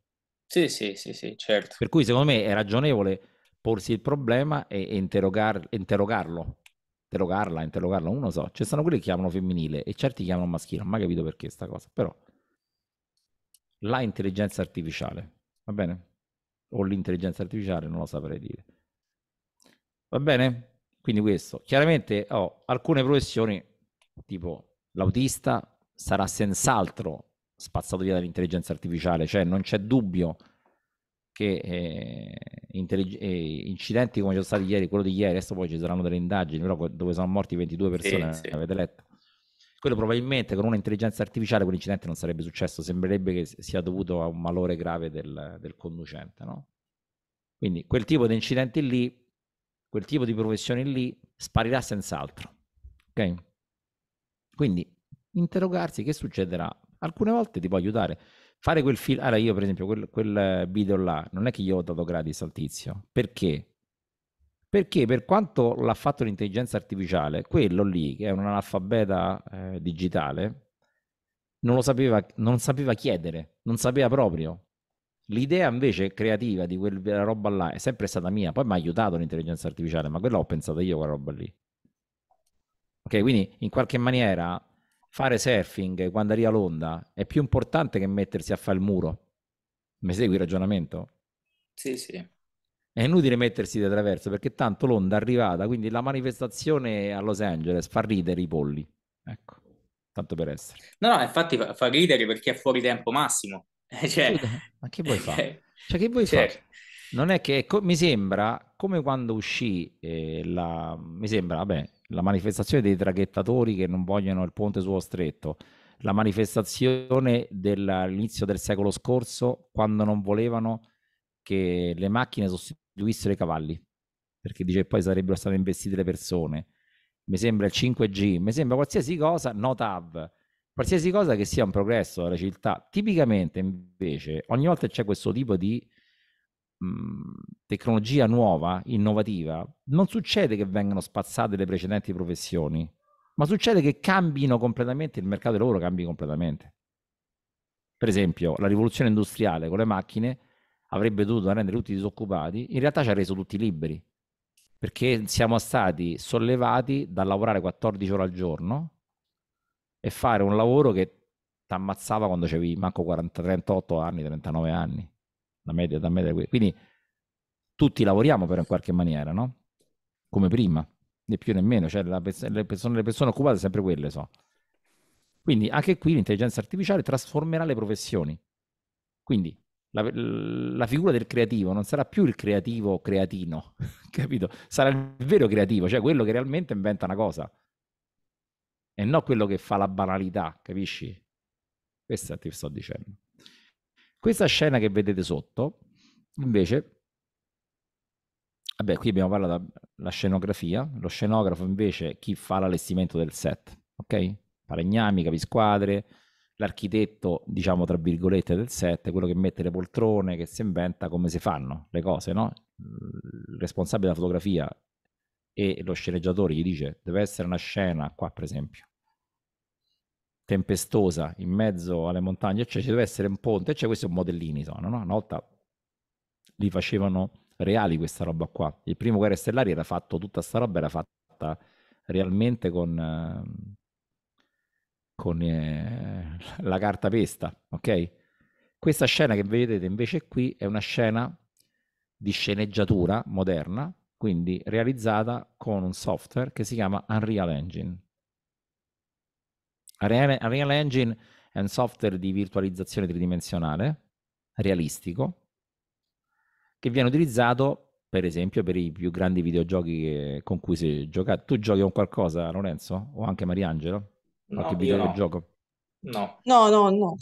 Sì, sì, sì, sì, certo. Per cui secondo me è ragionevole porsi il problema e, e interrogar, interrogarlo interrogarla, interrogarla, uno so, ci sono quelli che chiamano femminile e certi chiamano maschile, non ho mai capito perché sta cosa, però la intelligenza artificiale, va bene? O l'intelligenza artificiale, non lo saprei dire. Va bene? Quindi questo, chiaramente ho oh, alcune professioni, tipo l'autista, sarà senz'altro spazzato via dall'intelligenza artificiale, cioè non c'è dubbio che eh, intellig- eh, incidenti come sono stati ieri, quello di ieri, adesso poi ci saranno delle indagini, però dove sono morti 22 persone, sì, avete letto? Quello probabilmente con un'intelligenza artificiale quell'incidente non sarebbe successo, sembrerebbe che sia dovuto a un malore grave del, del conducente, no? Quindi quel tipo di incidenti lì, quel tipo di professione lì sparirà senz'altro, ok? Quindi interrogarsi che succederà, alcune volte ti può aiutare fare quel film, allora io per esempio quel, quel, video là non è che io ho dato gratis al tizio, perché? Perché per quanto l'ha fatto l'intelligenza artificiale, quello lì che è un analfabeta eh, digitale non lo sapeva, non sapeva chiedere, non sapeva proprio. L'idea invece creativa di quella roba là è sempre stata mia, poi mi ha aiutato l'intelligenza artificiale, ma quella ho pensato io quella roba lì. Ok, quindi in qualche maniera fare surfing quando arriva l'onda è più importante che mettersi a fare il muro. Mi segui il ragionamento? Sì, sì. È inutile mettersi di attraverso perché tanto l'onda è arrivata, quindi la manifestazione a Los Angeles fa ridere i polli. Ecco, tanto per essere. No, no, infatti fa, fa ridere perché è fuori tempo massimo. Eh, cioè... Ma che vuoi fare? Eh, cioè, che vuoi certo. fare? Non è che co- mi sembra come quando uscì eh, la... mi sembra, vabbè, la manifestazione dei traghettatori che non vogliono il ponte sullo stretto, la manifestazione dell'inizio del secolo scorso quando non volevano che le macchine sostituissero i cavalli, perché dice poi sarebbero state investite le persone. Mi sembra il 5G, mi sembra qualsiasi cosa, no TAV, qualsiasi cosa che sia un progresso della città. Tipicamente invece ogni volta c'è questo tipo di tecnologia nuova, innovativa, non succede che vengano spazzate le precedenti professioni, ma succede che cambino completamente, il mercato del lavoro cambi completamente. Per esempio, la rivoluzione industriale con le macchine avrebbe dovuto rendere tutti disoccupati, in realtà ci ha reso tutti liberi, perché siamo stati sollevati dal lavorare 14 ore al giorno e fare un lavoro che ti ammazzava quando avevi manco 40, 38 anni, 39 anni. La media, da media, quindi tutti lavoriamo però in qualche maniera, no? Come prima, né più né meno, cioè pers- le, persone, le persone occupate sempre quelle so. Quindi anche qui l'intelligenza artificiale trasformerà le professioni. Quindi la, la, figura del creativo non sarà più il creativo creatino, capito? Sarà il vero creativo, cioè quello che realmente inventa una cosa. E non quello che fa la banalità, capisci? Questo ti sto dicendo. Questa scena che vedete sotto, invece, vabbè, qui abbiamo parlato della scenografia, lo scenografo invece chi fa l'allestimento del set, ok? Falegnami, capisquadre, l'architetto, diciamo tra virgolette, del set, quello che mette le poltrone, che si inventa come si fanno le cose, no? Il responsabile della fotografia e lo sceneggiatore gli dice deve essere una scena qua, per esempio tempestosa in mezzo alle montagne, cioè ci deve essere un ponte, cioè questi sono modellini, sono, no? una volta li facevano reali questa roba qua. Il primo Guerre Stellari era fatto, tutta sta roba era fatta realmente con, ehm, con eh, la carta pesta, ok? Questa scena che vedete invece qui è una scena di sceneggiatura moderna, quindi realizzata con un software che si chiama Unreal Engine. Unreal, Unreal Engine è un software di virtualizzazione tridimensionale, realistico, che viene utilizzato per esempio per i più grandi videogiochi con cui si gioca. Tu giochi con qualcosa, Lorenzo? O anche Mariangelo? Qualche no, videogioco? No. no. no, no,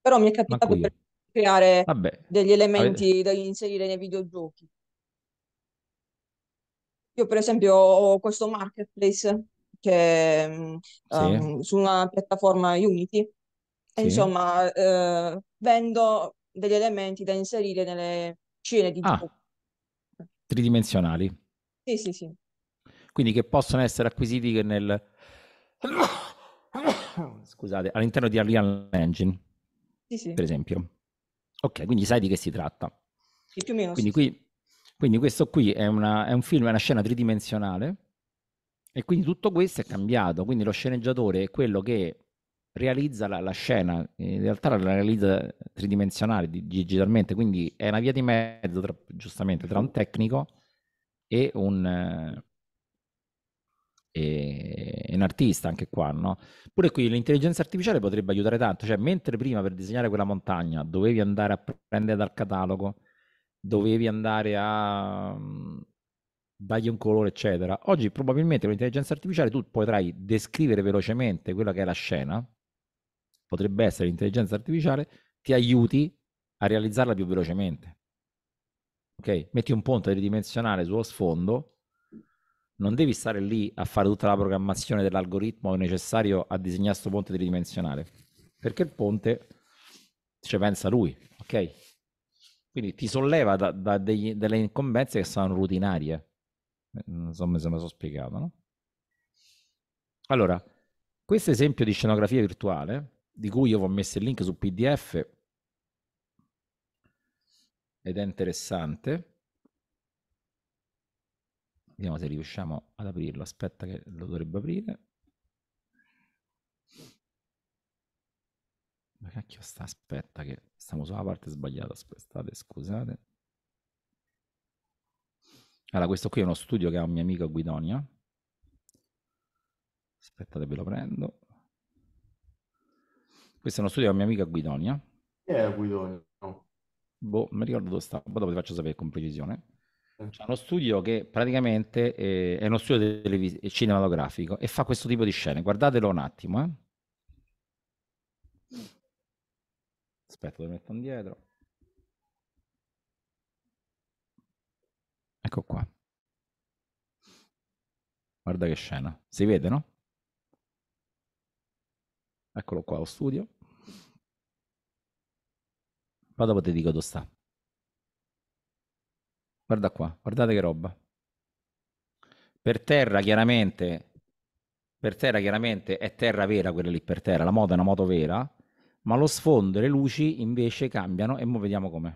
Però mi è capitato per creare Vabbè. degli elementi Vabbè. da inserire nei videogiochi. Io per esempio ho questo marketplace che mm, um, sì. su una piattaforma Unity e sì. insomma eh, vendo degli elementi da inserire nelle scene di ah, tridimensionali. Sì, sì, sì. Quindi che possono essere acquisiti nel... Scusate, all'interno di Unreal Engine, sì, sì. per esempio. Ok, quindi sai di che si tratta. Sì, più o meno. Quindi, qui, quindi questo qui è, una, è un film, è una scena tridimensionale e quindi tutto questo è cambiato, quindi lo sceneggiatore è quello che realizza la, la scena, in realtà la realizza tridimensionale, digitalmente, quindi è una via di mezzo tra, giustamente tra un tecnico e un, e un artista anche qua, no? Pure qui l'intelligenza artificiale potrebbe aiutare tanto, cioè mentre prima per disegnare quella montagna dovevi andare a prendere dal catalogo, dovevi andare a dagli un colore, eccetera. Oggi probabilmente con l'intelligenza artificiale tu potrai descrivere velocemente quella che è la scena, potrebbe essere l'intelligenza artificiale, ti aiuti a realizzarla più velocemente. Ok? Metti un ponte tridimensionale sullo sfondo, non devi stare lì a fare tutta la programmazione dell'algoritmo necessario a disegnare questo ponte tridimensionale, perché il ponte ci pensa lui, ok? Quindi ti solleva da, da degli, delle incombenze che sono rutinarie non so se me lo sono spiegato, no? Allora, questo esempio di scenografia virtuale, di cui io vi ho messo il link su PDF, ed è interessante. Vediamo se riusciamo ad aprirlo. Aspetta che lo dovrebbe aprire. Ma cacchio sta, aspetta che stiamo sulla parte sbagliata, aspettate, scusate. Allora, questo qui è uno studio che ha un mio amico a Guidonia. Aspettate, ve lo prendo. Questo è uno studio che ha un mio amico a Guidonia. Chi è Guidonia? Boh, mi ricordo dove sta, dopo vi faccio sapere con precisione. Eh. C'è uno studio che praticamente eh, è uno studio televis- eh, cinematografico e fa questo tipo di scene. Guardatelo un attimo. Eh. Aspetta, lo metto indietro. Ecco qua. Guarda che scena. Si vede, no? Eccolo qua, lo studio. Poi dopo ti dico dove sta. Guarda qua, guardate che roba. Per terra chiaramente, per terra chiaramente è terra vera quella lì per terra, la moto è una moto vera, ma lo sfondo e le luci invece cambiano e mo vediamo com'è.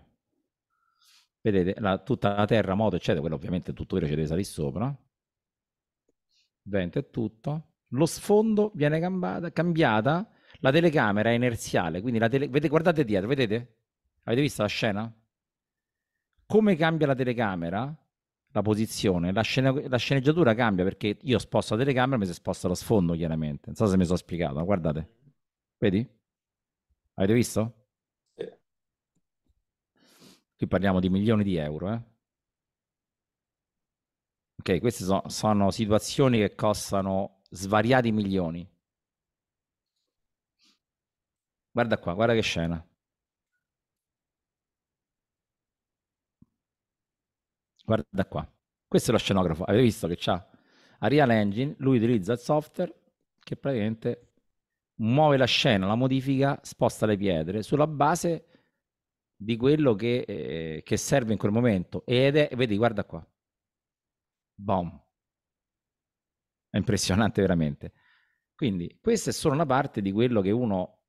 Vedete, la, tutta la terra, moto, eccetera, quello ovviamente tutto vero c'è deve salire sopra. Vento è tutto. Lo sfondo viene cambata, cambiata, la telecamera è inerziale, quindi la tele, vedete, guardate dietro, vedete? Avete visto la scena? Come cambia la telecamera? la posizione, la, scena, la, sceneggiatura cambia perché io sposto la telecamera mi si sposta lo sfondo chiaramente. Non so se mi sono spiegato, ma guardate, vedi? Avete visto? Qui parliamo di milioni di euro. Eh? Ok, queste so, sono situazioni che costano svariati milioni. Guarda qua, guarda che scena. Guarda qua. Questo è lo scenografo. Avete visto che c'ha Arial Engine, lui utilizza il software che praticamente muove la scena, la modifica, sposta le pietre sulla base di quello che, eh, che, serve in quel momento. Ed è, vedi, guarda qua. Boom. È impressionante veramente. Quindi questa è solo una parte di quello che uno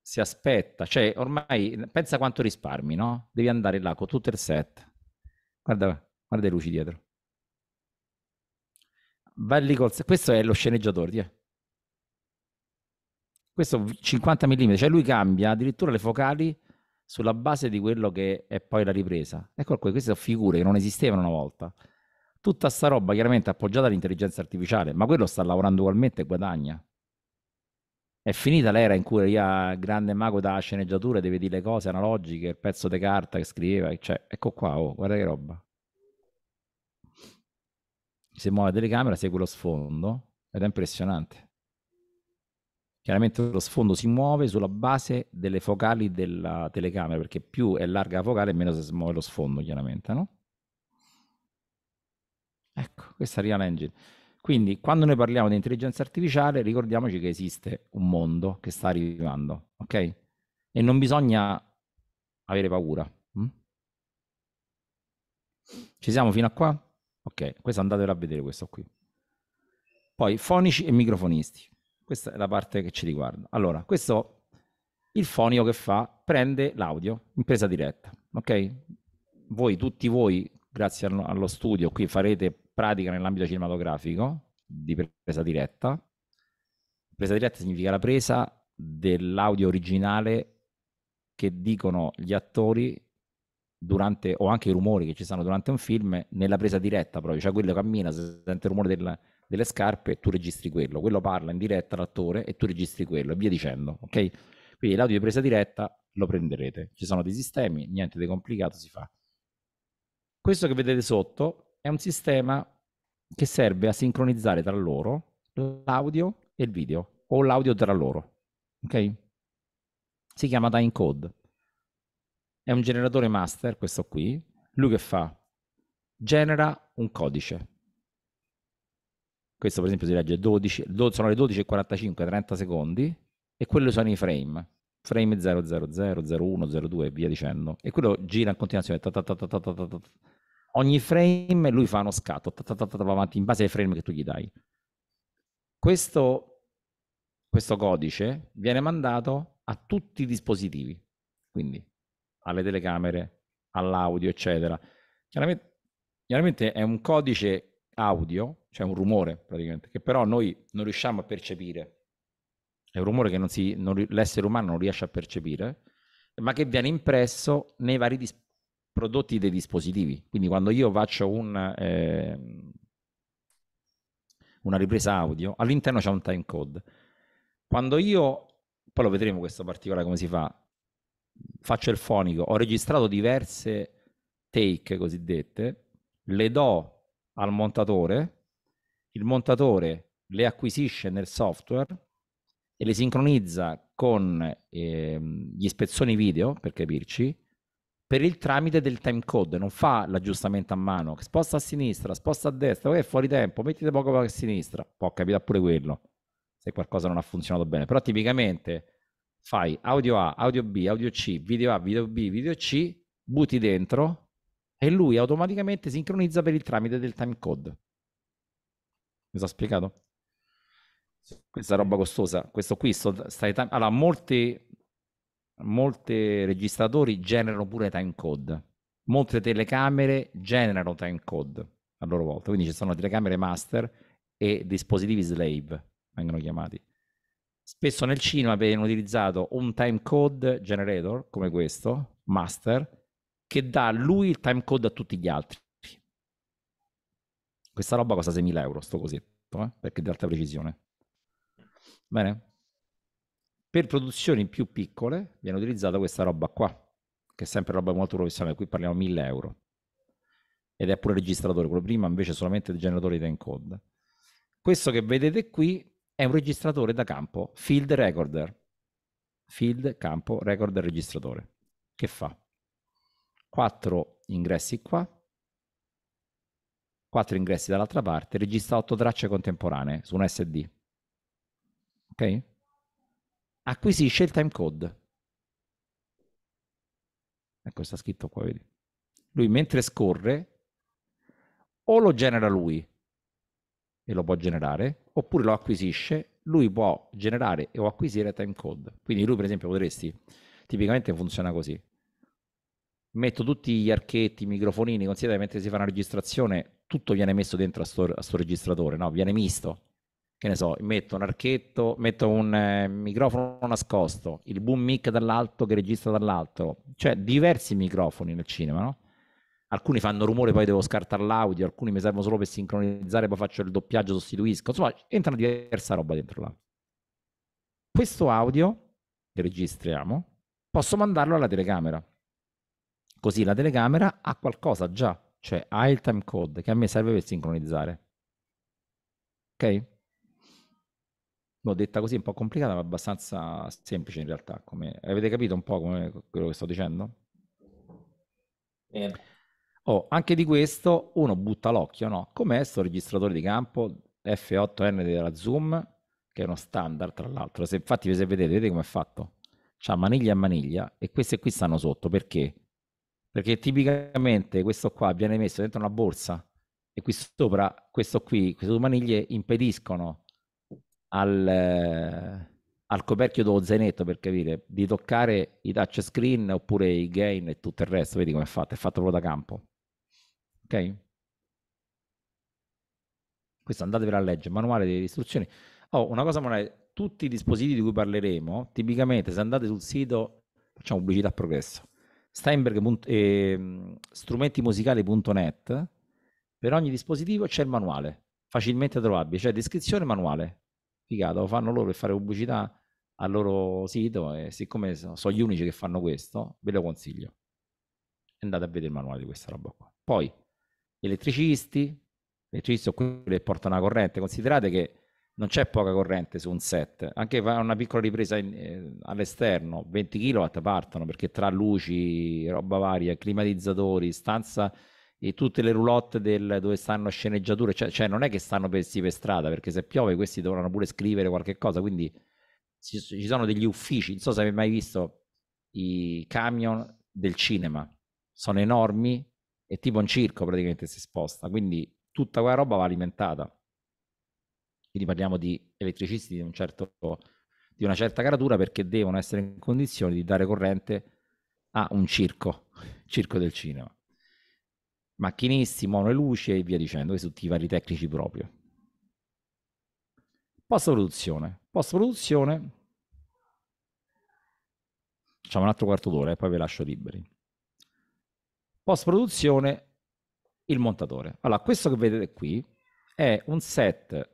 si aspetta. Cioè, ormai, pensa quanto risparmi, no? Devi andare là con tutto il set. Guarda, guarda le luci dietro. Vai col set. Questo è lo sceneggiatore, via. Questo 50 mm, cioè lui cambia addirittura le focali sulla base di quello che è poi la ripresa. Ecco qua, queste sono figure che non esistevano una volta. Tutta sta roba chiaramente appoggiata all'intelligenza artificiale, ma quello sta lavorando ugualmente e guadagna. È finita l'era in cui il grande mago da sceneggiatura deve dire le cose analogiche, il pezzo di carta che scriveva, cioè, ecco qua, oh, guarda che roba. Si muove la telecamera, segue lo sfondo ed è impressionante. Chiaramente lo sfondo si muove sulla base delle focali della telecamera, perché più è larga la focale, meno si muove lo sfondo, chiaramente, no? Ecco, questa è Real Engine. Quindi quando noi parliamo di intelligenza artificiale ricordiamoci che esiste un mondo che sta arrivando, ok? E non bisogna avere paura. Hm? Ci siamo fino a qua? Ok, questo andatevelo a vedere questo qui. Poi fonici e microfonisti. Questa è la parte che ci riguarda. Allora, questo il fonio che fa prende l'audio in presa diretta, ok? Voi tutti voi grazie allo studio qui farete pratica nell'ambito cinematografico di presa diretta. Presa diretta significa la presa dell'audio originale che dicono gli attori durante o anche i rumori che ci stanno durante un film nella presa diretta proprio, cioè quello cammina, si sente il rumore del delle scarpe tu registri quello, quello parla in diretta l'attore e tu registri quello e via dicendo, ok? Quindi l'audio di presa diretta lo prenderete, ci sono dei sistemi, niente di complicato si fa. Questo che vedete sotto è un sistema che serve a sincronizzare tra loro l'audio e il video o l'audio tra loro, ok? Si chiama Time Code. È un generatore master, questo qui. Lui che fa? Genera un codice questo per esempio si legge 12, sono le 12.45, 30 secondi e quello sono i frame. Frame 000, 01, 02 e via dicendo. E quello gira in continuazione. Ogni frame lui fa uno scatto, avanti in base ai frame che tu gli dai. Questo, questo codice viene mandato a tutti i dispositivi, quindi alle telecamere, all'audio, eccetera. Chiaramente, chiaramente è un codice audio cioè un rumore praticamente, che però noi non riusciamo a percepire. È un rumore che non si, non, l'essere umano non riesce a percepire, ma che viene impresso nei vari dis- prodotti dei dispositivi. Quindi quando io faccio un, eh, una ripresa audio, all'interno c'è un time code. Quando io, poi lo vedremo questo particolare come si fa, faccio il fonico, ho registrato diverse take cosiddette, le do al montatore il montatore le acquisisce nel software e le sincronizza con eh, gli spezzoni video, per capirci, per il tramite del timecode, non fa l'aggiustamento a mano, sposta a sinistra, sposta a destra, è eh, fuori tempo, mettete poco a sinistra, può capitare pure quello, se qualcosa non ha funzionato bene, però tipicamente fai audio A, audio B, audio C, video A, video B, video C, butti dentro e lui automaticamente sincronizza per il tramite del timecode. Mi sono spiegato? Questa roba costosa, questo qui, sto, stai allora molti, molti registratori generano pure time code, molte telecamere generano time code a loro volta, quindi ci sono telecamere master e dispositivi slave, vengono chiamati. Spesso nel cinema viene utilizzato un time code generator come questo, master, che dà lui il time code a tutti gli altri. Questa roba costa 6.000 euro, sto così, eh? perché è di alta precisione. Bene? Per produzioni più piccole viene utilizzata questa roba qua, che è sempre roba molto professionale, qui parliamo 1.000 euro. Ed è pure registratore, quello prima invece è solamente il generatore di encode. Questo che vedete qui è un registratore da campo, field recorder. Field, campo, recorder, registratore. Che fa? Quattro ingressi qua, 4 ingressi dall'altra parte, registra 8 tracce contemporanee su un SD. Ok? Acquisisce il time code. Ecco, sta scritto qua, vedi? Lui mentre scorre o lo genera lui e lo può generare, oppure lo acquisisce, lui può generare o acquisire time code. Quindi lui per esempio potresti, tipicamente funziona così metto tutti gli archetti, i microfonini, considerate mentre si fa una registrazione tutto viene messo dentro a sto, a sto registratore, no? viene misto. Che ne so, metto un archetto, metto un eh, microfono nascosto, il boom mic dall'alto che registra dall'alto, cioè diversi microfoni nel cinema, no? Alcuni fanno rumore, poi devo scartare l'audio, alcuni mi servono solo per sincronizzare, poi faccio il doppiaggio, sostituisco, insomma, entra diversa roba dentro là. Questo audio che registriamo posso mandarlo alla telecamera. Così la telecamera ha qualcosa già cioè ha il time code che a me serve per sincronizzare. Ok? L'ho detta così un po' complicata, ma abbastanza semplice in realtà. Come... Avete capito un po' come quello che sto dicendo? Bene. Oh, anche di questo uno butta l'occhio, no? Com'è questo registratore di campo F8N della Zoom, che è uno standard tra l'altro. Se, infatti se vedete, vedete come è fatto? C'ha maniglia a maniglia e queste qui stanno sotto perché perché tipicamente questo qua viene messo dentro una borsa e qui sopra questo qui, queste due maniglie impediscono al, eh, al coperchio dello zainetto per capire di toccare i touch screen oppure i gain e tutto il resto, vedi come è fatto, è fatto proprio da campo. Ok? Questo andatevelo a leggere, manuale delle istruzioni. Oh, una cosa manuale, tutti i dispositivi di cui parleremo, tipicamente se andate sul sito, facciamo pubblicità a progresso Steinberg e ehm, strumentismusicali.net, per ogni dispositivo c'è il manuale, facilmente trovabile, cioè descrizione manuale. Figata, lo fanno loro per fare pubblicità al loro sito e siccome sono, sono gli unici che fanno questo, ve lo consiglio. Andate a vedere il manuale di questa roba qua. Poi, elettricisti, elettricisti sono quelli che portano la corrente, considerate che non c'è poca corrente su un set, anche una piccola ripresa in, eh, all'esterno, 20 kW partono perché tra luci, roba varia, climatizzatori, stanza e tutte le roulotte del, dove stanno sceneggiature, cioè, cioè, non è che stanno persi per strada perché se piove questi dovranno pure scrivere qualche cosa, quindi ci, ci sono degli uffici, non so se avete mai visto i camion del cinema, sono enormi e tipo un circo praticamente si sposta, quindi tutta quella roba va alimentata quindi parliamo di elettricisti di, un certo, di una certa caratura perché devono essere in condizione di dare corrente a un circo, circo del cinema. Macchinisti, monoeluci e via dicendo, questi tutti i vari tecnici proprio. Post produzione. Post produzione facciamo un altro quarto d'ora e poi vi lascio liberi. Post produzione, il montatore. Allora, questo che vedete qui è un set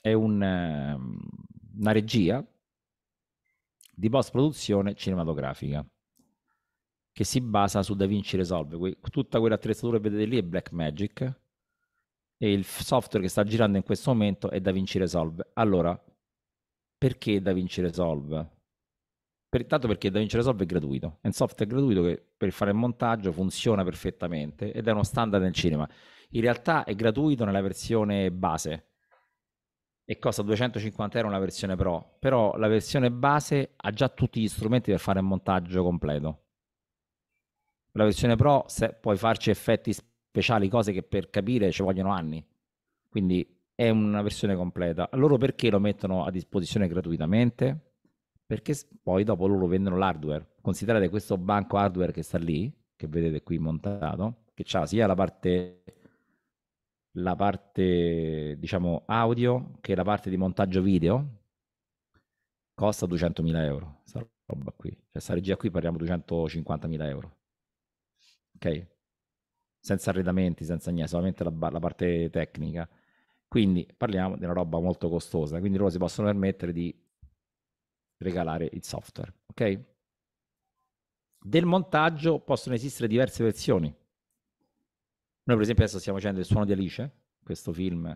è un, ehm, una regia di post-produzione cinematografica che si basa su Da Vinci Resolve. Que- tutta quell'attrezzatura che vedete lì è Blackmagic e il software che sta girando in questo momento è Da Vinci Resolve. Allora, perché Da Vinci Resolve? Per, tanto perché Da Vinci Resolve è gratuito, è un software gratuito che per fare il montaggio funziona perfettamente ed è uno standard nel cinema. In realtà è gratuito nella versione base, e costa 250 euro una versione pro, però la versione base ha già tutti gli strumenti per fare il montaggio completo. La versione pro se, puoi farci effetti speciali, cose che per capire ci vogliono anni, quindi è una versione completa. Loro perché lo mettono a disposizione gratuitamente? Perché poi dopo loro vendono l'hardware. Considerate questo banco hardware che sta lì, che vedete qui montato, che ha sia la parte la parte, diciamo, audio che la parte di montaggio video costa 200.000 euro. questa roba qui, cioè sta regia qui parliamo 250.000 euro. Ok? Senza arredamenti, senza niente, solamente la, la parte tecnica. Quindi parliamo di una roba molto costosa, quindi loro si possono permettere di regalare il software, ok? Del montaggio possono esistere diverse versioni noi per esempio adesso stiamo facendo il suono di Alice, questo film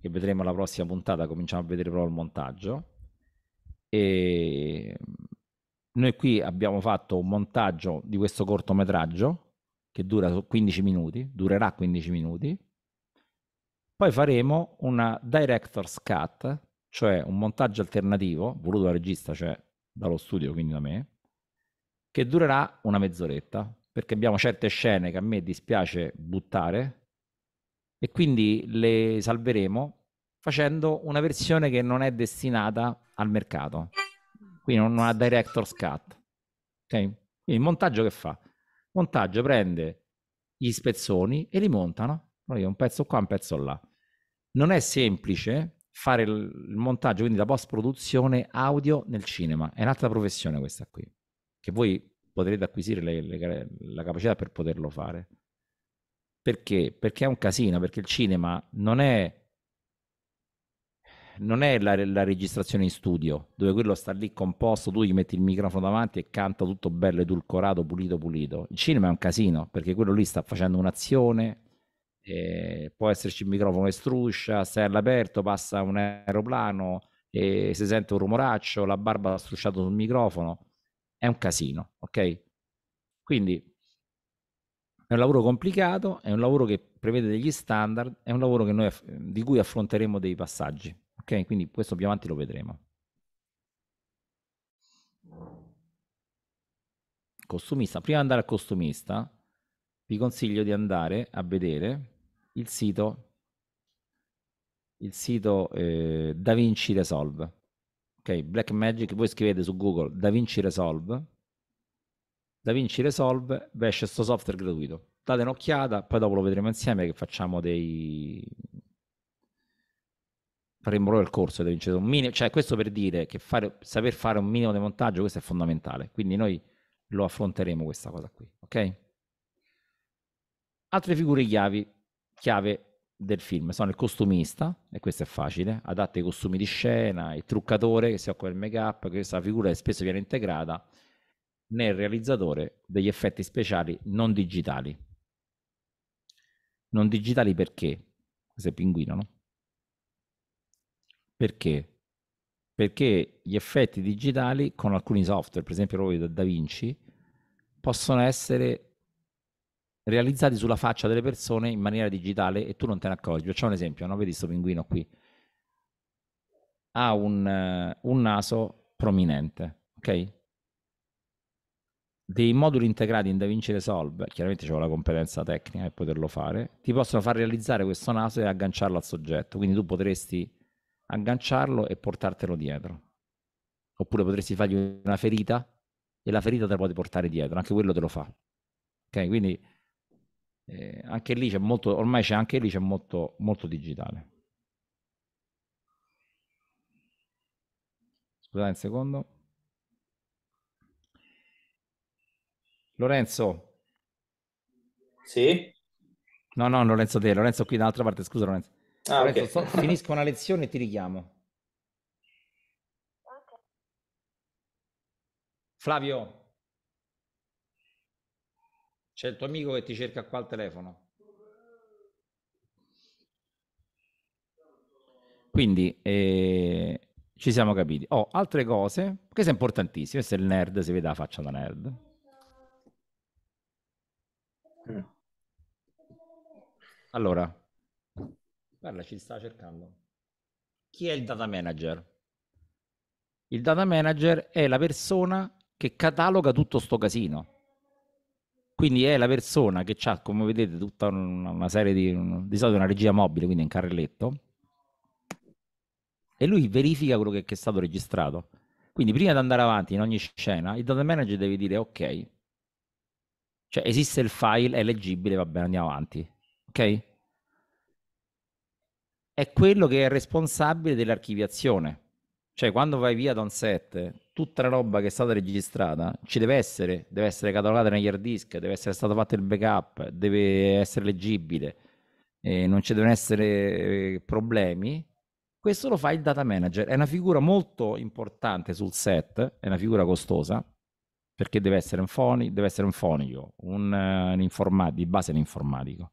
che vedremo la prossima puntata, cominciamo a vedere proprio il montaggio. E noi qui abbiamo fatto un montaggio di questo cortometraggio che dura 15 minuti, durerà 15 minuti. Poi faremo una director's cut, cioè un montaggio alternativo, voluto dal regista, cioè dallo studio, quindi da me, che durerà una mezz'oretta perché abbiamo certe scene che a me dispiace buttare e quindi le salveremo facendo una versione che non è destinata al mercato, quindi non ha director's cut. Okay? Quindi il montaggio che fa? Il montaggio prende gli spezzoni e li montano, un pezzo qua, un pezzo là. Non è semplice fare il montaggio, quindi la post produzione audio nel cinema, è un'altra professione questa qui, che voi potrete acquisire le, le, la capacità per poterlo fare. Perché? Perché è un casino, perché il cinema non è, non è la, la, registrazione in studio, dove quello sta lì composto, tu gli metti il microfono davanti e canta tutto bello, edulcorato, pulito, pulito. Il cinema è un casino, perché quello lì sta facendo un'azione, può esserci il microfono che struscia, stai all'aperto, passa un aeroplano, e si sente un rumoraccio, la barba ha strusciato sul microfono è un casino, ok? Quindi è un lavoro complicato, è un lavoro che prevede degli standard, è un lavoro noi, di cui affronteremo dei passaggi, ok? Quindi questo più avanti lo vedremo. Costumista, prima di andare al costumista vi consiglio di andare a vedere il sito il sito eh, DaVinci Resolve ok? magic voi scrivete su Google da vinci Resolve, da vinci Resolve, beh, esce questo software gratuito. Date un'occhiata, poi dopo lo vedremo insieme che facciamo dei... faremo loro il corso da vincere un minimo, cioè questo per dire che fare, saper fare un minimo di montaggio questo è fondamentale, quindi noi lo affronteremo questa cosa qui, ok? Altre figure chiavi, chiave del film sono il costumista, e questo è facile, adatta ai costumi di scena, il truccatore che si occupa del make-up, questa figura che spesso viene integrata nel realizzatore degli effetti speciali non digitali. Non digitali perché? Questo è pinguino, no? Perché? Perché gli effetti digitali con alcuni software, per esempio proprio da Vinci, possono essere realizzati sulla faccia delle persone in maniera digitale e tu non te ne accorgi. Facciamo un esempio, no? vedi questo pinguino qui, ha un, eh, un naso prominente, ok? dei moduli integrati in DaVinci Resolve, chiaramente c'è la competenza tecnica per poterlo fare, ti possono far realizzare questo naso e agganciarlo al soggetto, quindi tu potresti agganciarlo e portartelo dietro. Oppure potresti fargli una ferita e la ferita te la puoi portare dietro, anche quello te lo fa. Ok, quindi eh, anche lì c'è molto, ormai c'è anche lì c'è molto, molto digitale. Scusate un secondo. Lorenzo. Sì? No, no, Lorenzo te, Lorenzo qui dall'altra parte, scusa Lorenzo. Ah, Lorenzo okay. so, finisco una lezione e ti richiamo. Flavio. C'è il tuo amico che ti cerca qua al telefono. Quindi eh, ci siamo capiti. Ho oh, altre cose, queste è importantissime, questo è il nerd, si vede la faccia da nerd. Mm. Allora, guarda, ci sta cercando. Chi è il data manager? Il data manager è la persona che cataloga tutto sto casino. Quindi è la persona che ha, come vedete, tutta una serie di... di solito una regia mobile, quindi in carrelletto, e lui verifica quello che, che è stato registrato. Quindi prima di andare avanti in ogni scena, il data manager deve dire ok, cioè esiste il file, è leggibile, va bene, andiamo avanti. Ok? È quello che è responsabile dell'archiviazione. Cioè quando vai via da un set tutta la roba che è stata registrata ci deve essere, deve essere catalogata negli hard disk, deve essere stato fatto il backup, deve essere leggibile, eh, non ci devono essere eh, problemi. Questo lo fa il data manager, è una figura molto importante sul set, è una figura costosa, perché deve essere un fonico, deve essere un fonico, un, eh, un informatico, di base è un informatico.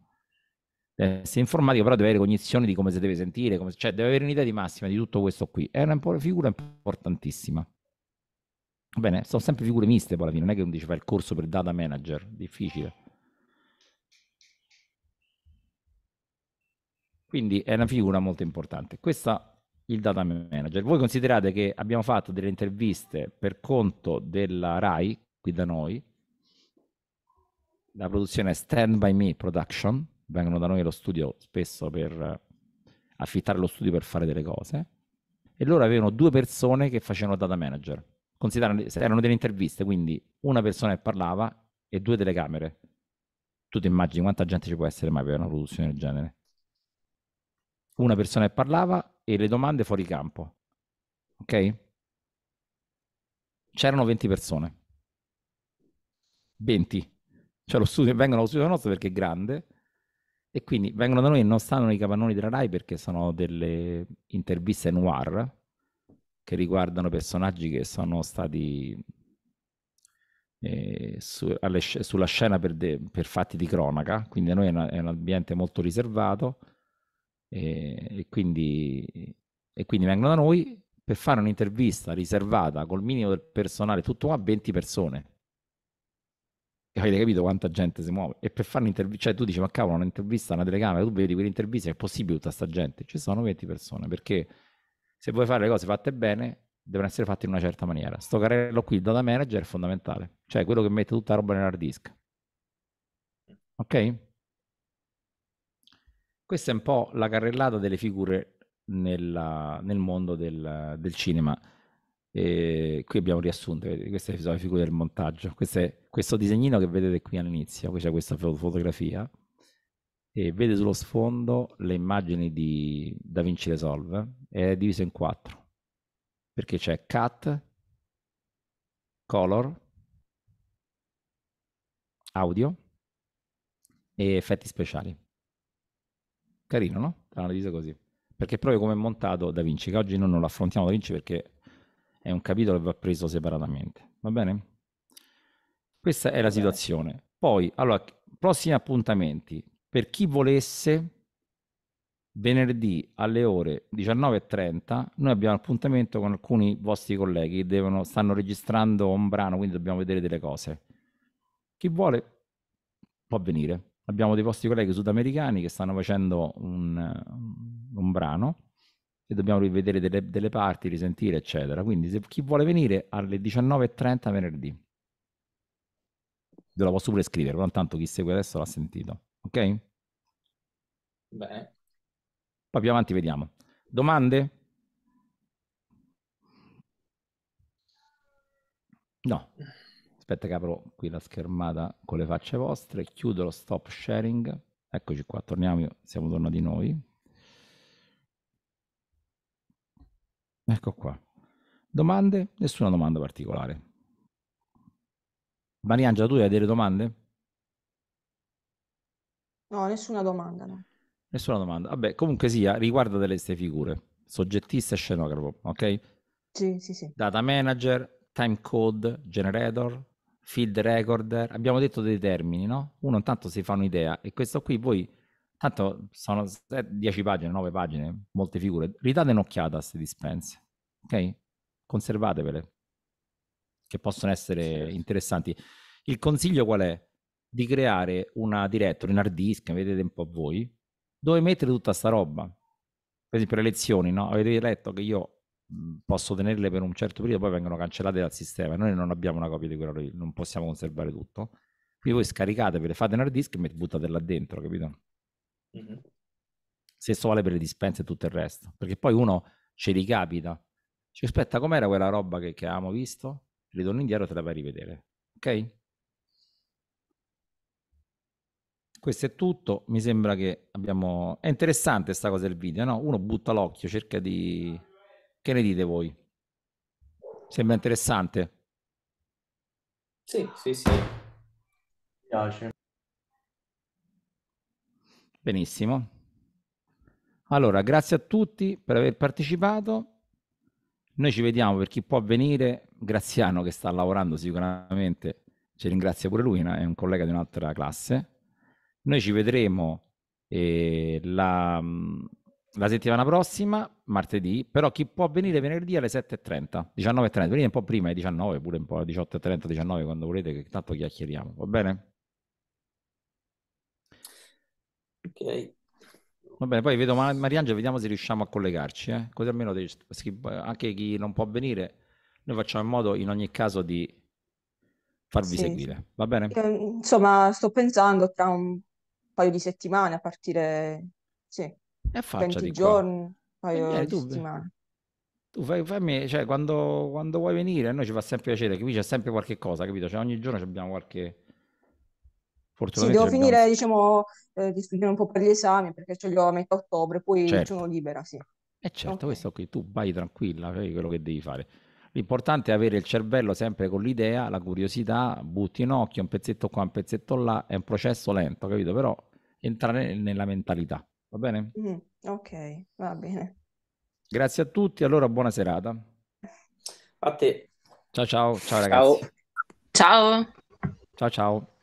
Se essere informatico, però deve avere cognizione di come si deve sentire, come, cioè deve avere un'idea di massima di tutto questo qui. È una figura importantissima. Bene, sono sempre figure miste poi alla fine, non è che uno dice fa il corso per data manager, difficile. Quindi è una figura molto importante. Questa il data manager. Voi considerate che abbiamo fatto delle interviste per conto della RAI qui da noi, la produzione Stand By Me Production, vengono da noi allo studio spesso per eh, affittare lo studio per fare delle cose, e loro avevano due persone che facevano data manager considerano, erano delle interviste, quindi una persona che parlava e due telecamere. Tu ti immagini quanta gente ci può essere mai per una produzione del genere? Una persona che parlava e le domande fuori campo. Ok? C'erano 20 persone. 20. Cioè lo studio, vengono allo studio nostro perché è grande e quindi vengono da noi e non stanno nei capannoni della RAI perché sono delle interviste noir che riguardano personaggi che sono stati eh, su, alle, sulla scena per, de, per, fatti di cronaca, quindi a noi è, una, è un ambiente molto riservato eh, e, quindi, e quindi vengono da noi per fare un'intervista riservata col minimo del personale, tutto qua 20 persone. E avete capito quanta gente si muove? E per fare un'intervista, cioè tu dici, ma cavolo, un'intervista, una telecamera, tu vedi quell'intervista, è possibile tutta sta gente? Ci sono 20 persone, perché se vuoi fare le cose fatte bene, devono essere fatte in una certa maniera. Sto carrello qui, il data manager, è fondamentale, cioè quello che mette tutta la roba nell'hard disk. Ok? Questa è un po' la carrellata delle figure nella, nel mondo del, del cinema. E qui abbiamo riassunto, queste sono le figure del montaggio. Queste, questo disegnino che vedete qui all'inizio, qui c'è questa fotografia, e vede sullo sfondo le immagini di Da Vinci Resolve, è diviso in quattro perché c'è cat, color, audio e effetti speciali. Carino, no? L'hanno diviso così. Perché proprio come è montato Da Vinci, che oggi noi non lo affrontiamo Da Vinci perché è un capitolo che va preso separatamente. Va bene? Questa è la situazione. Poi, allora, prossimi appuntamenti. Per chi volesse, venerdì alle ore 19.30 noi abbiamo appuntamento con alcuni vostri colleghi che devono, stanno registrando un brano, quindi dobbiamo vedere delle cose. Chi vuole può venire. Abbiamo dei vostri colleghi sudamericani che stanno facendo un, un brano e dobbiamo rivedere delle, delle, parti, risentire, eccetera. Quindi se chi vuole venire alle 19.30 venerdì, ve la posso pure scrivere, però intanto chi segue adesso l'ha sentito, ok? Bene. Poi più avanti vediamo. Domande? No. Aspetta che apro qui la schermata con le facce vostre, chiudo lo stop sharing. Eccoci qua, torniamo, siamo tornati noi. Ecco qua. Domande? Nessuna domanda particolare. Mariangela, tu hai delle domande? No, nessuna domanda. No. Nessuna domanda. Vabbè, comunque sia, riguarda delle queste figure, soggettista e scenografo, ok? Sì, sì, sì. Data manager, time code, generator, field recorder, abbiamo detto dei termini, no? Uno intanto si fa un'idea e questo qui voi, tanto sono 10 pagine, 9 pagine, molte figure, ridate un'occhiata a queste dispense, ok? Conservatevele, che possono essere sì, interessanti. Il consiglio qual è? Di creare una directory, un hard disk, vedete un po' voi, dove mettere tutta sta roba? Per esempio le lezioni, no? Avete letto che io mhmm, posso tenerle per un certo periodo, poi vengono cancellate dal sistema. Noi non abbiamo una copia di quello, non possiamo conservare tutto. Quindi voi scaricate, fate in hard disk e buttate là dentro, capito? Mm-hmm. Stesso vale per le dispense e tutto il resto. Perché poi uno ce li capita. Ci aspetta com'era quella roba che, che avevamo visto? Ritorno indietro e te la fai rivedere. Ok? Questo è tutto, mi sembra che abbiamo... È interessante sta cosa del video, no? Uno butta l'occhio, cerca di... Che ne dite voi? Sembra interessante? Sì, sì, sì. Mi piace. Benissimo. Allora, grazie a tutti per aver partecipato. Noi ci vediamo per chi può venire. Graziano che sta lavorando sicuramente, ci ringrazia pure lui, è un collega di un'altra classe. Noi ci vedremo eh, la, mm, la, settimana prossima, martedì, però chi può venire venerdì alle 7.30, 19.30, venite un po' prima alle 19, pure un po' alle 18.30, 19 quando volete, che tanto chiacchieriamo, va bene? Ok. Va bene, poi vedo Mar- Mariangela, vediamo se riusciamo a collegarci, eh? così almeno te, anche chi non può venire, noi facciamo in modo in ogni caso di farvi sì. seguire, va bene? Ehm, insomma, sto pensando tra un paio di settimane a partire, sì, e 20 giorni, qua. paio vieni, di tu, settimane. Tu fai, fammi, cioè, quando, quando, vuoi venire, a noi ci fa sempre piacere, che qui c'è sempre qualche cosa, capito? Cioè, ogni giorno abbiamo qualche... Sì, devo abbiamo... finire, diciamo, eh, di studiare un po' per gli esami, perché ce li ho a metà ottobre, poi certo. sono libera, sì. E eh, certo, okay. questo qui, tu vai tranquilla, fai quello che devi fare. L'importante è avere il cervello sempre con l'idea, la curiosità, butti in occhio, un pezzetto qua, un pezzetto là, è un processo lento, capito? Però entrare nella mentalità. Va bene? Mm, ok, va bene. Grazie a tutti, allora buona serata. A te. Ciao ciao, ciao ragazzi. Ciao. Ciao ciao. ciao.